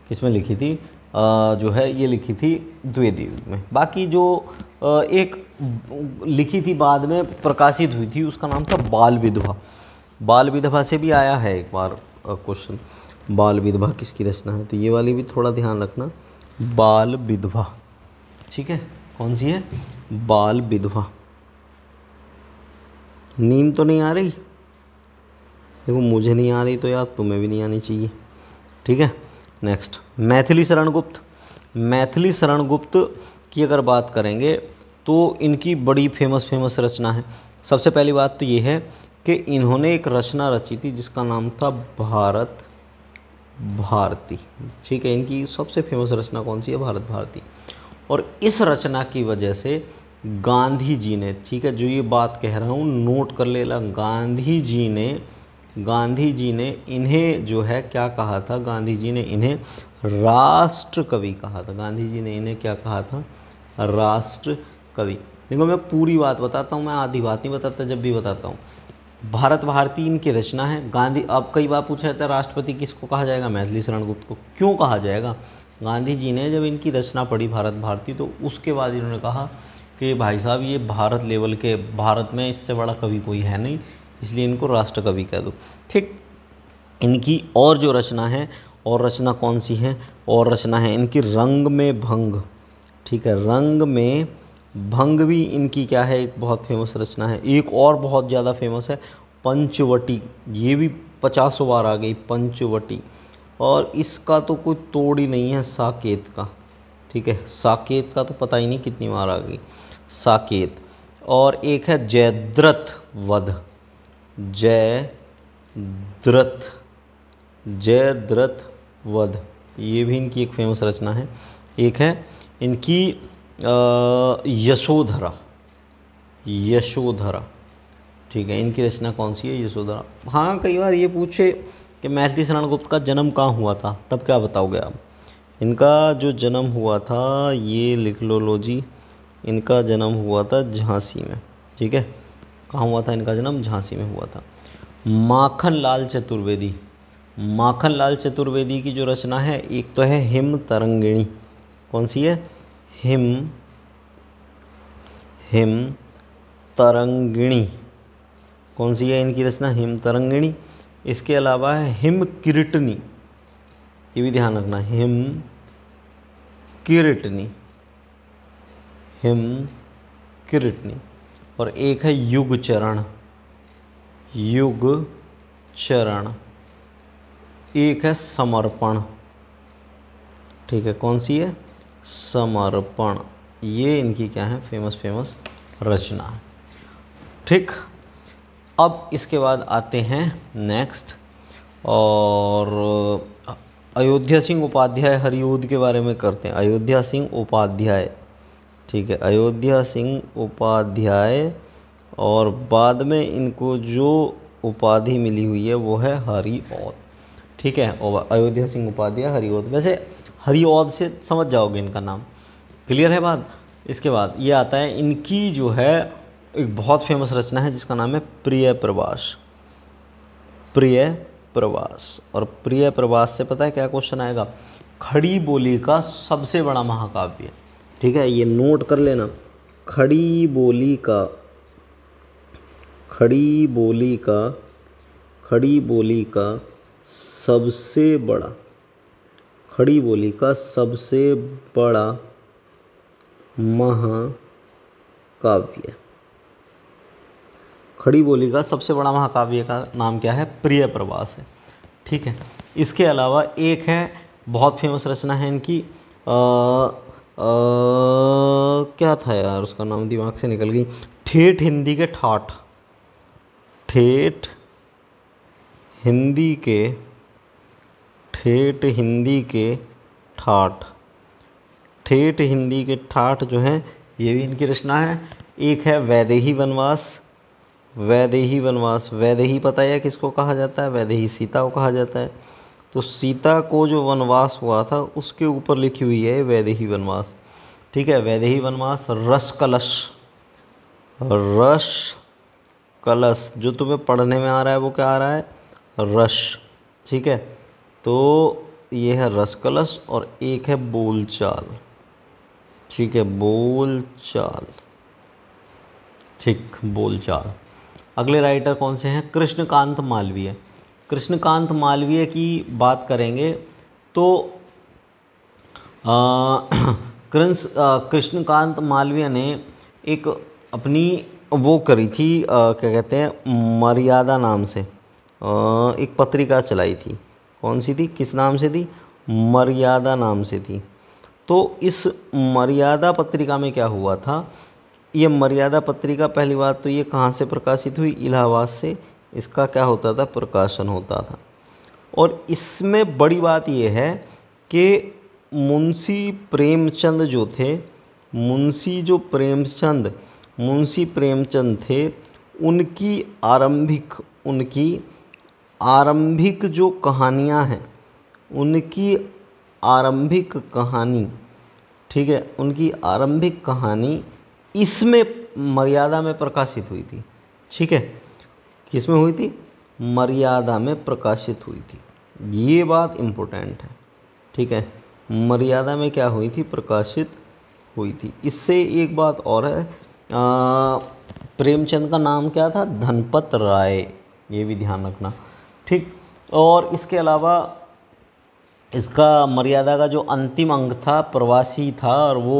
किस में लिखी थी आ, जो है ये लिखी थी द्विदीप में बाकी जो आ, एक लिखी थी बाद में प्रकाशित हुई थी उसका नाम था बाल विधवा बाल विधवा से भी आया है एक बार क्वेश्चन बाल विधवा किसकी रचना है तो ये वाली भी थोड़ा ध्यान रखना बाल विधवा ठीक है कौन सी है बाल विधवा नींद तो नहीं आ रही देखो मुझे नहीं आ रही तो यार तुम्हें भी नहीं आनी चाहिए ठीक है नेक्स्ट मैथिली शरण गुप्त मैथिली शरण गुप्त की अगर बात करेंगे तो इनकी बड़ी फेमस फेमस रचना है सबसे पहली बात तो ये है कि इन्होंने एक रचना रची थी जिसका नाम था भारत भारती ठीक है इनकी सबसे फेमस रचना कौन सी है भारत भारती और इस रचना की वजह से गांधी जी ने ठीक है जो ये बात कह रहा हूँ नोट कर लेला गांधी जी ने गांधी जी ने इन्हें जो है क्या कहा था गांधी जी ने इन्हें राष्ट्र कवि कहा था गांधी जी ने इन्हें क्या कहा था राष्ट्र कवि देखो मैं पूरी बात बताता हूँ मैं आधी बात नहीं बताता जब भी बताता हूँ भारत भारती इनकी रचना है गांधी अब कई बार पूछा जाता है राष्ट्रपति किसको कहा जाएगा मैथिली शरण गुप्त को क्यों कहा जाएगा गांधी जी ने जब इनकी रचना पढ़ी भारत भारती तो उसके बाद इन्होंने कहा कि भाई साहब ये भारत लेवल के भारत में इससे बड़ा कवि कोई है नहीं इसलिए इनको राष्ट्र कवि कह दो ठीक इनकी और जो रचना है और रचना कौन सी है और रचना है इनकी रंग में भंग ठीक है रंग में भंग भी इनकी क्या है एक बहुत फेमस रचना है एक और बहुत ज़्यादा फेमस है पंचवटी ये भी पचासों बार आ गई पंचवटी और इसका तो कोई तोड़ ही नहीं है साकेत का ठीक है साकेत का तो पता ही नहीं कितनी बार आ गई साकेत और एक है जयद्रथ वध जय द्रथ जय द्रथ वध ये भी इनकी एक फेमस रचना है एक है इनकी यशोधरा यशोधरा ठीक है इनकी रचना कौन सी है यशोधरा हाँ कई बार ये पूछे कि मैथिली शरण गुप्त का जन्म कहाँ हुआ था तब क्या बताओगे आप इनका जो जन्म हुआ था ये लिख लो लो जी इनका जन्म हुआ था झांसी में ठीक है कहाँ हुआ था इनका जन्म झांसी में हुआ था माखन लाल चतुर्वेदी माखन लाल चतुर्वेदी की जो रचना है एक तो है हिम तरंगिणी कौन सी है हिम हिम तरंगिणी कौन सी है इनकी रचना हिम तरंगिणी इसके अलावा है हिम किरटनी ये भी ध्यान रखना हिम किरटनी हिम किरटनी और एक है युग चरण युग चरण एक है समर्पण ठीक है कौन सी है समर्पण ये इनकी क्या है फेमस फेमस रचना ठीक अब इसके बाद आते हैं नेक्स्ट और अयोध्या सिंह उपाध्याय हरिओद के बारे में करते हैं अयोध्या सिंह उपाध्याय ठीक है अयोध्या सिंह उपाध्याय और बाद में इनको जो उपाधि मिली हुई है वो है औद ठीक है अयोध्या सिंह उपाध्याय हरिऔध वैसे औद से समझ जाओगे इनका नाम क्लियर है बात इसके बाद ये आता है इनकी जो है एक बहुत फेमस रचना है जिसका नाम है प्रिय प्रवास प्रिय प्रवास और प्रिय प्रवास से पता है क्या क्वेश्चन आएगा खड़ी बोली का सबसे बड़ा महाकाव्य ठीक है ये नोट कर लेना खड़ी बोली का खड़ी बोली का खड़ी बोली का सबसे बड़ा खड़ी बोली का सबसे बड़ा महाकाव्य खड़ी बोली का सबसे बड़ा महाकाव्य का नाम क्या है प्रिय प्रवास है ठीक है इसके अलावा एक है बहुत फेमस रचना है इनकी आ, क्या था यार उसका नाम दिमाग से निकल गई ठेठ हिंदी के ठाठ ठेठ हिंदी के ठेठ हिंदी के ठाठ ठेठ हिंदी के ठाठ जो हैं ये भी इनकी रचना है एक है वैदेही वनवास वैदेही वनवास वैदेही पता है किसको कहा जाता है वैदेही सीता को कहा जाता है तो सीता को जो वनवास हुआ था उसके ऊपर लिखी हुई है वैदेही वनवास ठीक है वैदेही वनवास रस कलश रस कलश जो तुम्हें पढ़ने में आ रहा है वो क्या आ रहा है रस ठीक है तो ये है रस कलश और एक है बोलचाल ठीक है बोलचाल ठीक बोलचाल अगले राइटर कौन से हैं कृष्णकांत मालवीय है। कृष्णकांत मालवीय की बात करेंगे तो <clears throat> कृंस कृष्णकांत मालवीय ने एक अपनी वो करी थी आ, क्या कहते हैं मर्यादा नाम से आ, एक पत्रिका चलाई थी कौन सी थी किस नाम से थी मर्यादा नाम से थी तो इस मर्यादा पत्रिका में क्या हुआ था ये मर्यादा पत्रिका पहली बात तो ये कहाँ से प्रकाशित हुई इलाहाबाद से इसका क्या होता था प्रकाशन होता था और इसमें बड़ी बात यह है कि मुंशी प्रेमचंद जो थे मुंशी जो प्रेमचंद मुंशी प्रेमचंद थे उनकी आरंभिक उनकी आरंभिक जो कहानियां हैं उनकी आरंभिक कहानी ठीक है उनकी आरंभिक कहानी इसमें मर्यादा में प्रकाशित हुई थी ठीक है किसमें हुई थी मर्यादा में प्रकाशित हुई थी ये बात इम्पोर्टेंट है ठीक है मर्यादा में क्या हुई थी प्रकाशित हुई थी इससे एक बात और है प्रेमचंद का नाम क्या था धनपत राय ये भी ध्यान रखना ठीक और इसके अलावा इसका मर्यादा का जो अंतिम अंग था प्रवासी था और वो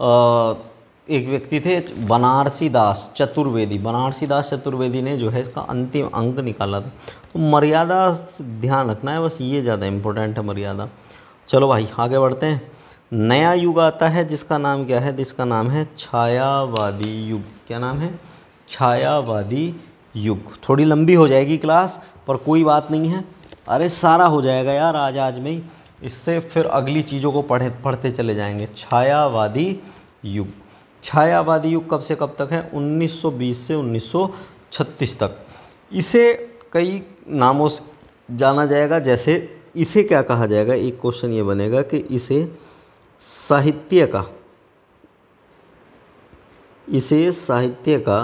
आ, एक व्यक्ति थे बनारसी दास चतुर्वेदी बनारसी दास चतुर्वेदी ने जो है इसका अंतिम अंक निकाला था तो मर्यादा ध्यान रखना है बस ये ज़्यादा इम्पोर्टेंट है मर्यादा चलो भाई आगे बढ़ते हैं नया युग आता है जिसका नाम क्या है जिसका नाम है छायावादी युग क्या नाम है छायावादी युग थोड़ी लंबी हो जाएगी क्लास पर कोई बात नहीं है अरे सारा हो जाएगा यार आज आज में ही इससे फिर अगली चीज़ों को पढ़े पढ़ते चले जाएंगे छायावादी युग छायावादी युग कब से कब तक है 1920 से 1936 तक इसे कई नामों से जाना जाएगा जैसे इसे क्या कहा जाएगा एक क्वेश्चन ये बनेगा कि इसे साहित्य का इसे साहित्य का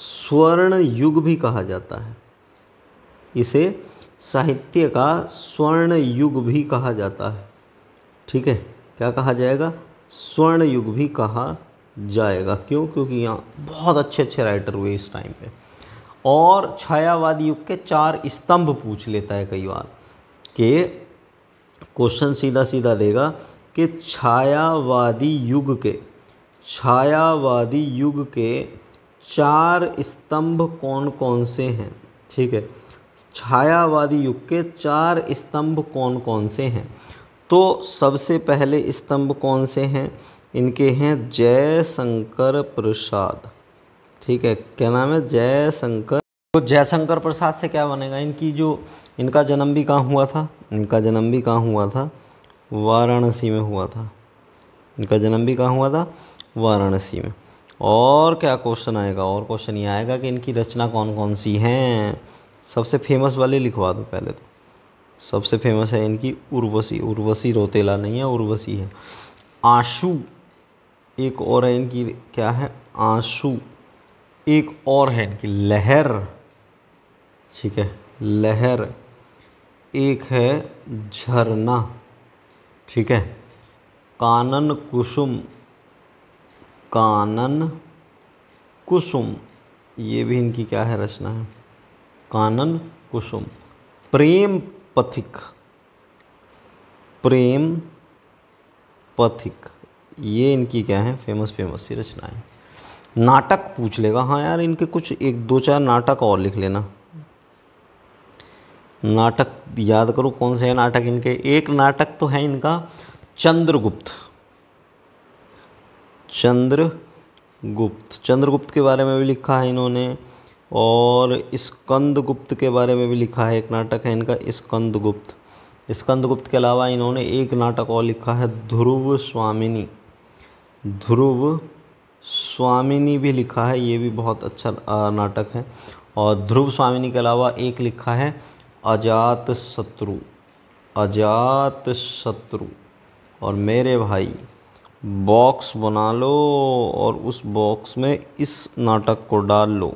स्वर्ण युग भी कहा जाता है इसे साहित्य का स्वर्ण युग भी कहा जाता है ठीक है क्या कहा जाएगा स्वर्ण युग भी कहा जाएगा क्यों क्योंकि यहाँ बहुत अच्छे अच्छे राइटर हुए इस टाइम पे और छायावादी युग के चार स्तंभ पूछ लेता है कई बार के क्वेश्चन सीधा सीधा देगा कि छायावादी युग के छायावादी युग के चार स्तंभ कौन कौन से हैं ठीक है छायावादी युग के चार स्तंभ कौन कौन से हैं तो सबसे पहले स्तंभ कौन से हैं इनके हैं जय शंकर प्रसाद ठीक है क्या नाम है जय शंकर तो जयशंकर प्रसाद से क्या बनेगा इनकी जो इनका जन्म भी कहाँ हुआ था इनका जन्म भी कहाँ हुआ था वाराणसी में हुआ था इनका जन्म भी कहाँ हुआ था वाराणसी में और क्या क्वेश्चन आएगा और क्वेश्चन ये आएगा कि इनकी रचना कौन कौन सी हैं सबसे फेमस वाली लिखवा दो पहले तो सबसे फेमस है इनकी उर्वशी उर्वशी रोतेला नहीं है उर्वशी है आंसू एक और है इनकी क्या है आंसू एक और है इनकी लहर ठीक है लहर एक है झरना ठीक है कानन कुसुम कानन कुसुम ये भी इनकी क्या है रचना है कानन कुसुम प्रेम पथिक प्रेम पथिक ये इनकी क्या है फेमस फेमस सी है नाटक पूछ लेगा हाँ यार इनके कुछ एक दो चार नाटक और लिख लेना नाटक याद करो कौन से है नाटक इनके एक नाटक तो है इनका चंद्रगुप्त चंद्रगुप्त चंद्रगुप्त के बारे में भी लिखा है इन्होंने और स्कंदगुप्त के बारे में भी लिखा है एक नाटक है इनका स्कंदगुप्त स्कंदगुप्त के अलावा इन्होंने एक नाटक और लिखा है ध्रुव स्वामिनी ध्रुव स्वामिनी भी लिखा है ये भी बहुत अच्छा नाटक है और ध्रुव स्वामिनी के अलावा एक लिखा है अजात शत्रु अजात शत्रु और मेरे भाई बॉक्स बना लो और उस बॉक्स में इस नाटक को डाल लो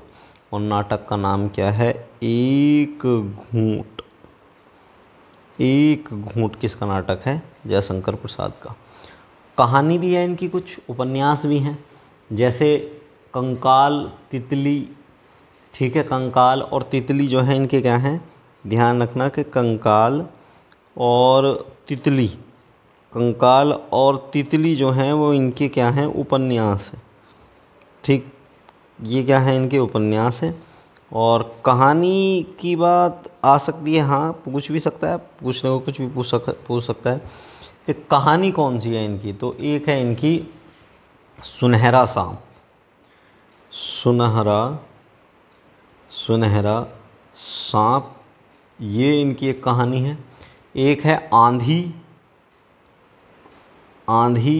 और नाटक का नाम क्या है एक घूट एक घूट किसका नाटक है जयशंकर प्रसाद का कहानी भी है इनकी कुछ उपन्यास भी हैं जैसे कंकाल तितली ठीक है कंकाल और तितली जो है इनके क्या हैं ध्यान रखना कि कंकाल और तितली कंकाल और तितली जो हैं वो इनके क्या हैं उपन्यास है ठीक ये क्या है इनके उपन्यास है और कहानी की बात आ सकती है हाँ पूछ भी सकता है पूछने को कुछ भी पूछ सक पूछ सकता है कि कहानी कौन सी है इनकी तो एक है इनकी सुनहरा सांप सुनहरा सुनहरा सांप ये इनकी एक कहानी है एक है आंधी आंधी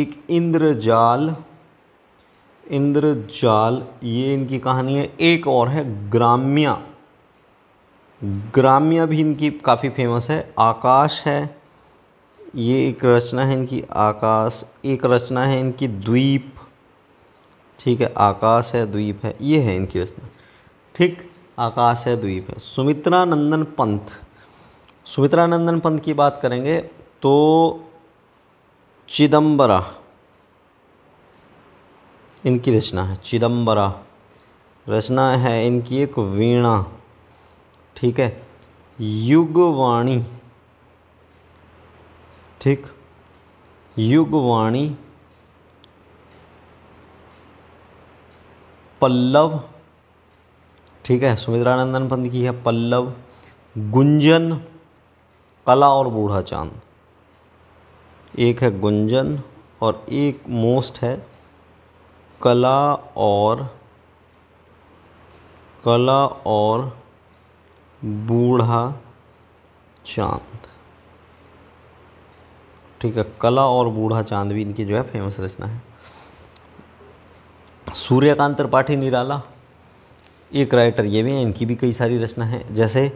एक इंद्रजाल इंद्रजाल ये इनकी कहानी है एक और है ग्राम्या ग्राम्या भी इनकी काफ़ी फेमस है आकाश है ये एक रचना है इनकी आकाश एक रचना है इनकी द्वीप ठीक है आकाश है द्वीप है ये है इनकी रचना ठीक आकाश है द्वीप है सुमित्रा नंदन पंथ सुमित्रा नंदन पंथ की बात करेंगे तो चिदम्बरा इनकी रचना है चिदम्बरा रचना है इनकी एक वीणा ठीक है युगवाणी ठीक युगवाणी पल्लव ठीक है सुमित्रानंदन पंत की है पल्लव गुंजन कला और बूढ़ा चांद एक है गुंजन और एक मोस्ट है कला और कला और बूढ़ा चांद ठीक है कला और बूढ़ा चांद भी इनकी जो है फेमस रचना है सूर्यकांत त्रिपाठी निराला एक राइटर ये भी हैं इनकी भी कई सारी रचना है जैसे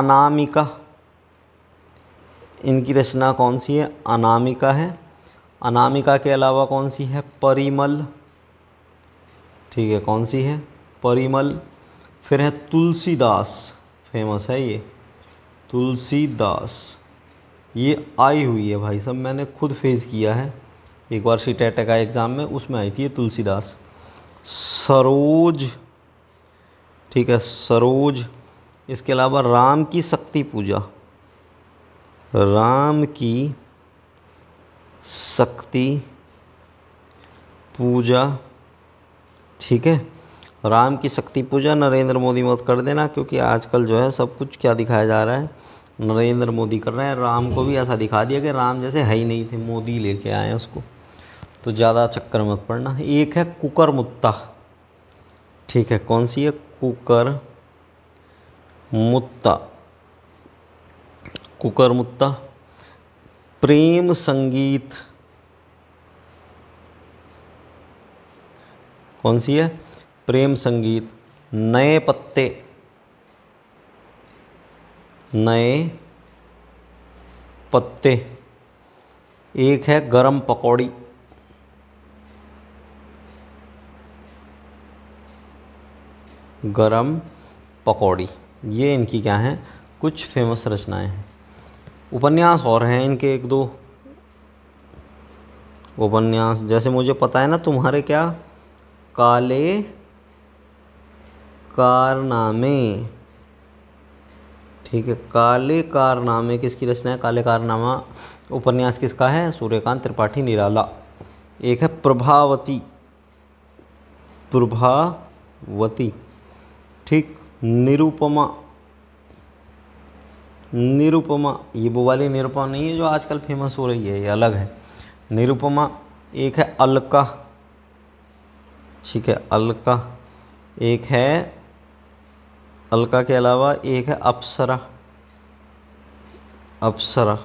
अनामिका इनकी रचना कौन सी है अनामिका है अनामिका के अलावा कौन सी है परिमल ठीक है कौन सी है परिमल फिर है तुलसीदास फेमस है ये तुलसीदास ये आई हुई है भाई साहब मैंने खुद फेस किया है एक बार सी टेट का एग्ज़ाम में उसमें आई थी तुलसीदास सरोज ठीक है सरोज इसके अलावा राम की शक्ति पूजा राम की शक्ति पूजा ठीक है राम की शक्ति पूजा नरेंद्र मोदी मत कर देना क्योंकि आजकल जो है सब कुछ क्या दिखाया जा रहा है नरेंद्र मोदी कर रहे हैं राम को भी ऐसा दिखा दिया कि राम जैसे है ही नहीं थे मोदी लेके आए उसको तो ज़्यादा चक्कर मत पड़ना एक है कुकर मुत्ता ठीक है कौन सी है कुकर मुत्ता कुकर मुत्ता प्रेम संगीत कौन सी है प्रेम संगीत नए पत्ते नए पत्ते एक है गरम पकौड़ी गरम पकौड़ी ये इनकी क्या हैं कुछ फेमस रचनाएं हैं उपन्यास और हैं इनके एक दो उपन्यास जैसे मुझे पता है ना तुम्हारे क्या काले कारनामे ठीक है काले कारनामे किसकी रचना है काले कारनामा उपन्यास किसका है सूर्यकांत त्रिपाठी निराला एक है प्रभावती प्रभावती ठीक निरुपमा निरुपमा ये वो वाली निरुपमा नहीं है जो आजकल फेमस हो रही है ये अलग है निरुपमा एक है अलका ठीक है अलका एक है अलका के अलावा एक है अप्सरा अप्सरा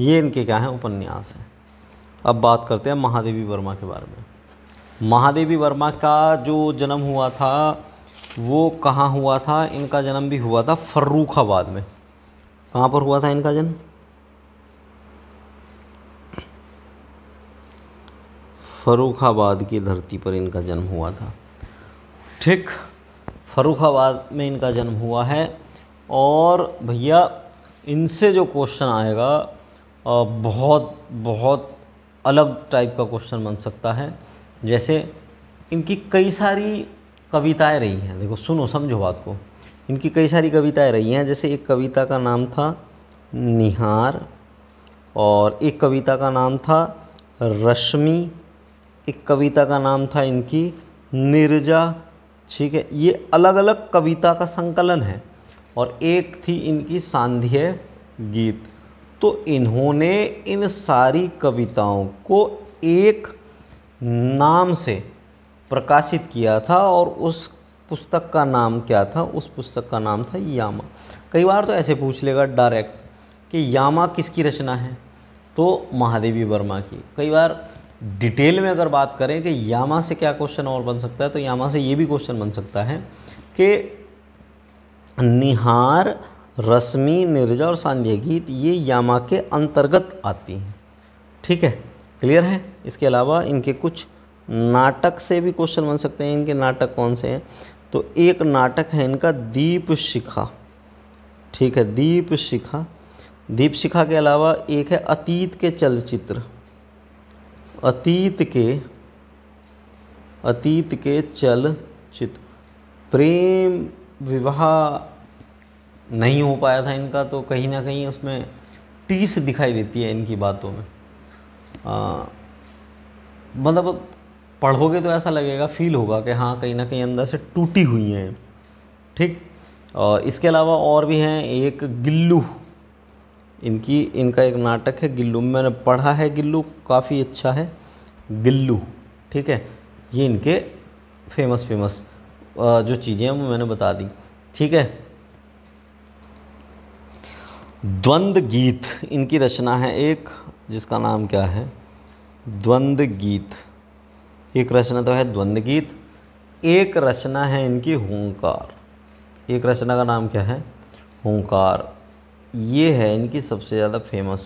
ये इनके क्या हैं उपन्यास हैं अब बात करते हैं महादेवी वर्मा के बारे में महादेवी वर्मा का जो जन्म हुआ था वो कहाँ हुआ था इनका जन्म भी हुआ था फर्रुखाबाद में कहाँ पर हुआ था इनका जन्म फरुखाबाद की धरती पर इनका जन्म हुआ था ठीक फ़रुखाबाद में इनका जन्म हुआ है और भैया इनसे जो क्वेश्चन आएगा बहुत बहुत अलग टाइप का क्वेश्चन बन सकता है जैसे इनकी कई सारी कविताएं रही हैं देखो सुनो समझो बात को इनकी कई सारी कविताएं रही हैं जैसे एक कविता का नाम था निहार और एक कविता का नाम था रश्मि एक कविता का नाम था इनकी निर्जा ठीक है ये अलग अलग कविता का संकलन है और एक थी इनकी सांध्य गीत तो इन्होंने इन सारी कविताओं को एक नाम से प्रकाशित किया था और उस पुस्तक का नाम क्या था उस पुस्तक का नाम था यामा कई बार तो ऐसे पूछ लेगा डायरेक्ट कि यामा किसकी रचना है तो महादेवी वर्मा की कई बार डिटेल में अगर बात करें कि यामा से क्या क्वेश्चन और बन सकता है तो यामा से ये भी क्वेश्चन बन सकता है कि निहार रश्मि निर्जा और सांझे गीत ये यामा के अंतर्गत आती हैं ठीक है क्लियर है इसके अलावा इनके कुछ नाटक से भी क्वेश्चन बन सकते हैं इनके नाटक कौन से हैं तो एक नाटक है इनका दीप शिखा ठीक है दीप शिखा दीप शिखा के अलावा एक है अतीत के चलचित्र अतीत के अतीत के चल चित प्रेम विवाह नहीं हो पाया था इनका तो कहीं ना कहीं उसमें टीस दिखाई देती है इनकी बातों में मतलब पढ़ोगे तो ऐसा लगेगा फील होगा कि हाँ कहीं ना कहीं अंदर से टूटी हुई हैं ठीक और इसके अलावा और भी हैं एक गिल्लू इनकी इनका एक नाटक है गिल्लू मैंने पढ़ा है गिल्लू काफ़ी अच्छा है गिल्लू ठीक है ये इनके फेमस फेमस जो चीज़ें हैं वो मैंने बता दी ठीक है द्वंद गीत इनकी रचना है एक जिसका नाम क्या है द्वंद गीत एक रचना तो है द्वंद गीत एक रचना है इनकी हूंकार एक रचना का नाम क्या है हूंकार ये है इनकी सबसे ज़्यादा फेमस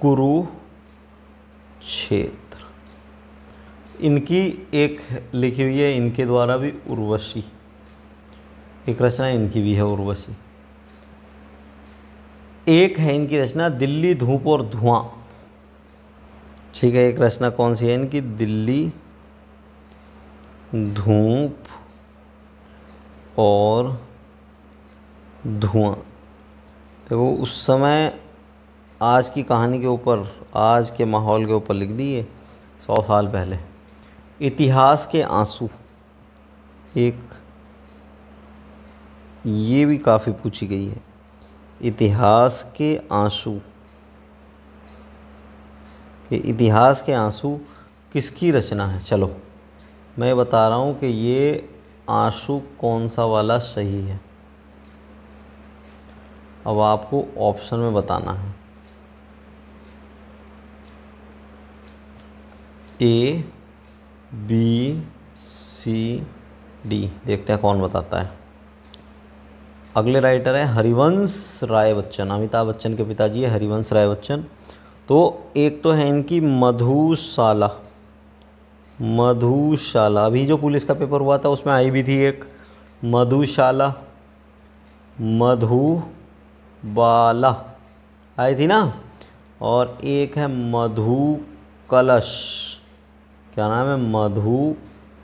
कुरुक्षेत्र इनकी एक लिखी हुई है इनके द्वारा भी उर्वशी एक रचना इनकी भी है उर्वशी एक है इनकी रचना दिल्ली धूप और धुआं ठीक है एक रचना कौन सी है इनकी दिल्ली धूप और धुआं तो वो उस समय आज की कहानी के ऊपर आज के माहौल के ऊपर लिख दिए सौ साल पहले इतिहास के आंसू एक ये भी काफ़ी पूछी गई है इतिहास के आंसू कि इतिहास के आंसू किसकी रचना है चलो मैं बता रहा हूँ कि ये आंसू कौन सा वाला सही है अब आपको ऑप्शन में बताना है ए बी सी डी देखते हैं कौन बताता है अगले राइटर है हरिवंश राय बच्चन अमिताभ बच्चन के पिताजी है हरिवंश राय बच्चन तो एक तो है इनकी मधुशाला मधुशाला अभी जो पुलिस का पेपर हुआ था उसमें आई भी थी एक मधुशाला मधु बाला आई थी ना और एक है मधु कलश क्या नाम है मधु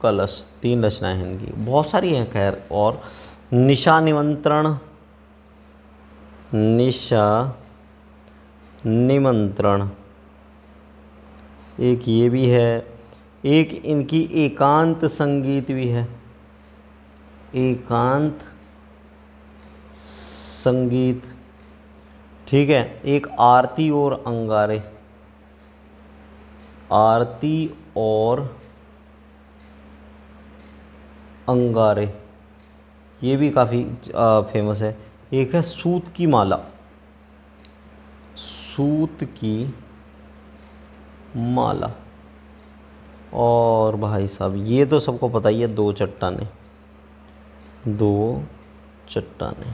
कलश तीन रचनाएं हैं इनकी बहुत सारी हैं खैर और निशा निमंत्रण निशा निमंत्रण एक ये भी है एक इनकी एकांत संगीत भी है एकांत संगीत ठीक है एक आरती और अंगारे आरती और अंगारे ये भी काफ़ी फेमस है एक है सूत की माला सूत की माला और भाई साहब ये तो सबको पता ही है दो चट्टाने दो चट्टाने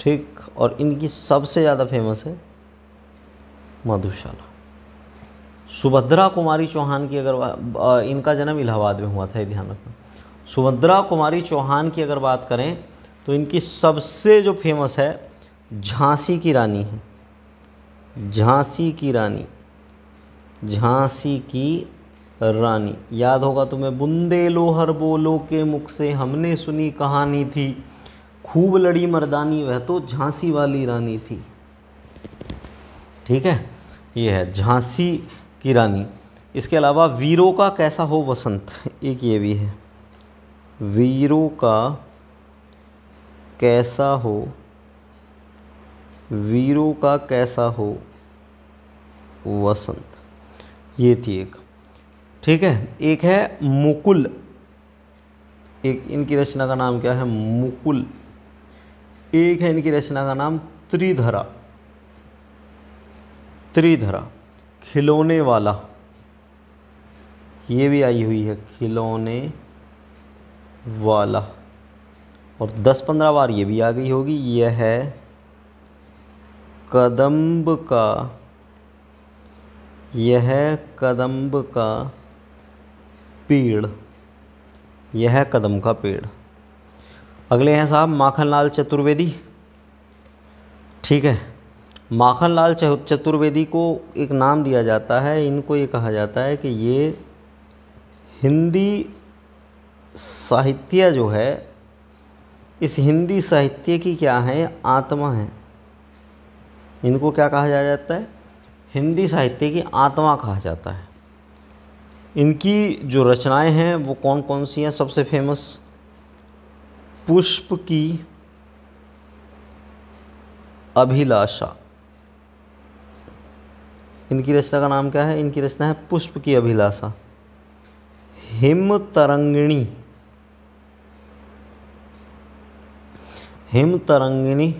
ठीक और इनकी सबसे ज़्यादा फेमस है मधुशाला सुभद्रा कुमारी चौहान की अगर इनका जन्म इलाहाबाद में हुआ था ये ध्यान रखना सुभद्रा कुमारी चौहान की अगर बात करें तो इनकी सबसे जो फेमस है झांसी की रानी है झांसी की रानी झांसी की रानी याद होगा तुम्हें बुंदे लोहर बोलो के मुख से हमने सुनी कहानी थी खूब लड़ी मर्दानी वह तो झांसी वाली रानी थी ठीक है ये है झांसी की रानी इसके अलावा वीरों का कैसा हो वसंत एक ये भी है वीरों का कैसा हो वीरों का कैसा हो वसंत ये थी एक ठीक है एक है मुकुल एक इनकी रचना का नाम क्या है मुकुल एक है इनकी रचना का नाम त्रिधरा त्रिधरा खिलौने वाला ये भी आई हुई है खिलौने वाला और 10-15 बार ये भी आ गई होगी यह है कदम्ब का यह कदम्ब का पेड़ यह कदम का पेड़ अगले हैं साहब माखनलाल चतुर्वेदी ठीक है माखनलाल चतुर्वेदी को एक नाम दिया जाता है इनको ये कहा जाता है कि ये हिंदी साहित्य जो है इस हिंदी साहित्य की क्या है आत्मा है इनको क्या कहा जा जाता है हिंदी साहित्य की आत्मा कहा जाता है इनकी जो रचनाएं हैं वो कौन कौन सी हैं सबसे फेमस पुष्प की अभिलाषा इनकी रचना का नाम क्या है इनकी रचना है पुष्प की अभिलाषा हिम तरंगिणी हिम तरंगिणी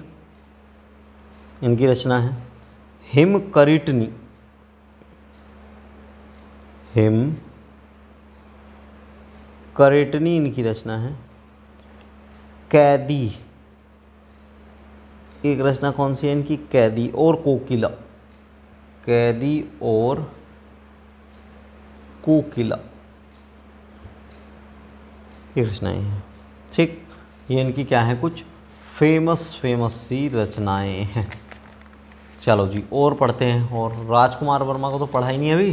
इनकी रचना है हिम करिटनी हिम करेटनी इनकी रचना है कैदी एक रचना कौन सी है इनकी कैदी और कोकिला कैदी और कोकिला ये रचनाएं हैं ठीक ये इनकी क्या है कुछ फेमस फेमस सी रचनाएं हैं चलो जी और पढ़ते हैं और राजकुमार वर्मा को तो पढ़ा ही नहीं अभी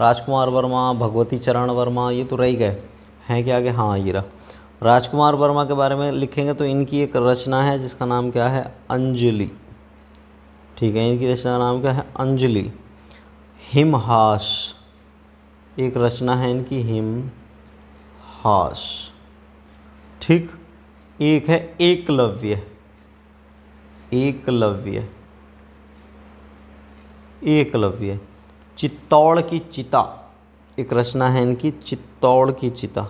राजकुमार वर्मा भगवती चरण वर्मा ये तो रह गए हैं क्या आगे हाँ ये रहा राजकुमार वर्मा के बारे में लिखेंगे तो इनकी एक रचना है जिसका नाम क्या है अंजलि ठीक है इनकी रचना का नाम क्या है अंजलि हिमहास एक रचना है इनकी हिमहास ठीक एक है एकलव्य एकलव्य एकलव्य चित्तौड़ की चिता एक रचना है इनकी चित्तौड़ की चिता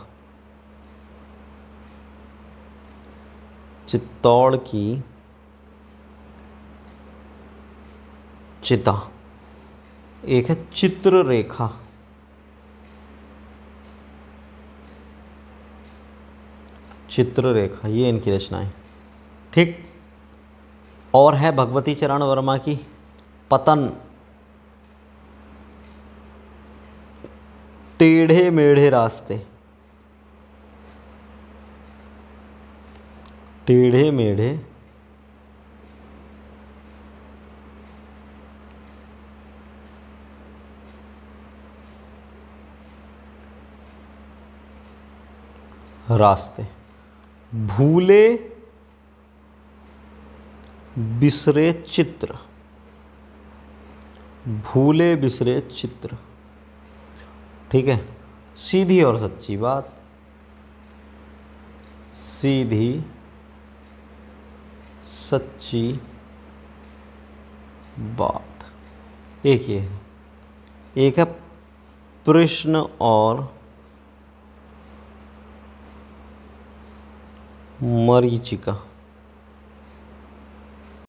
चित्तौड़ की चिता एक है चित्र रेखा चित्र रेखा ये इनकी रचनाएं ठीक और है भगवती चरण वर्मा की पतन टेढ़े मेढ़े रास्ते टेढ़े मेढ़े रास्ते भूले बिसरे चित्र भूले बिसरे चित्र ठीक है सीधी और सच्ची बात सीधी सच्ची बात एक ये एक है प्रश्न और मरीचिका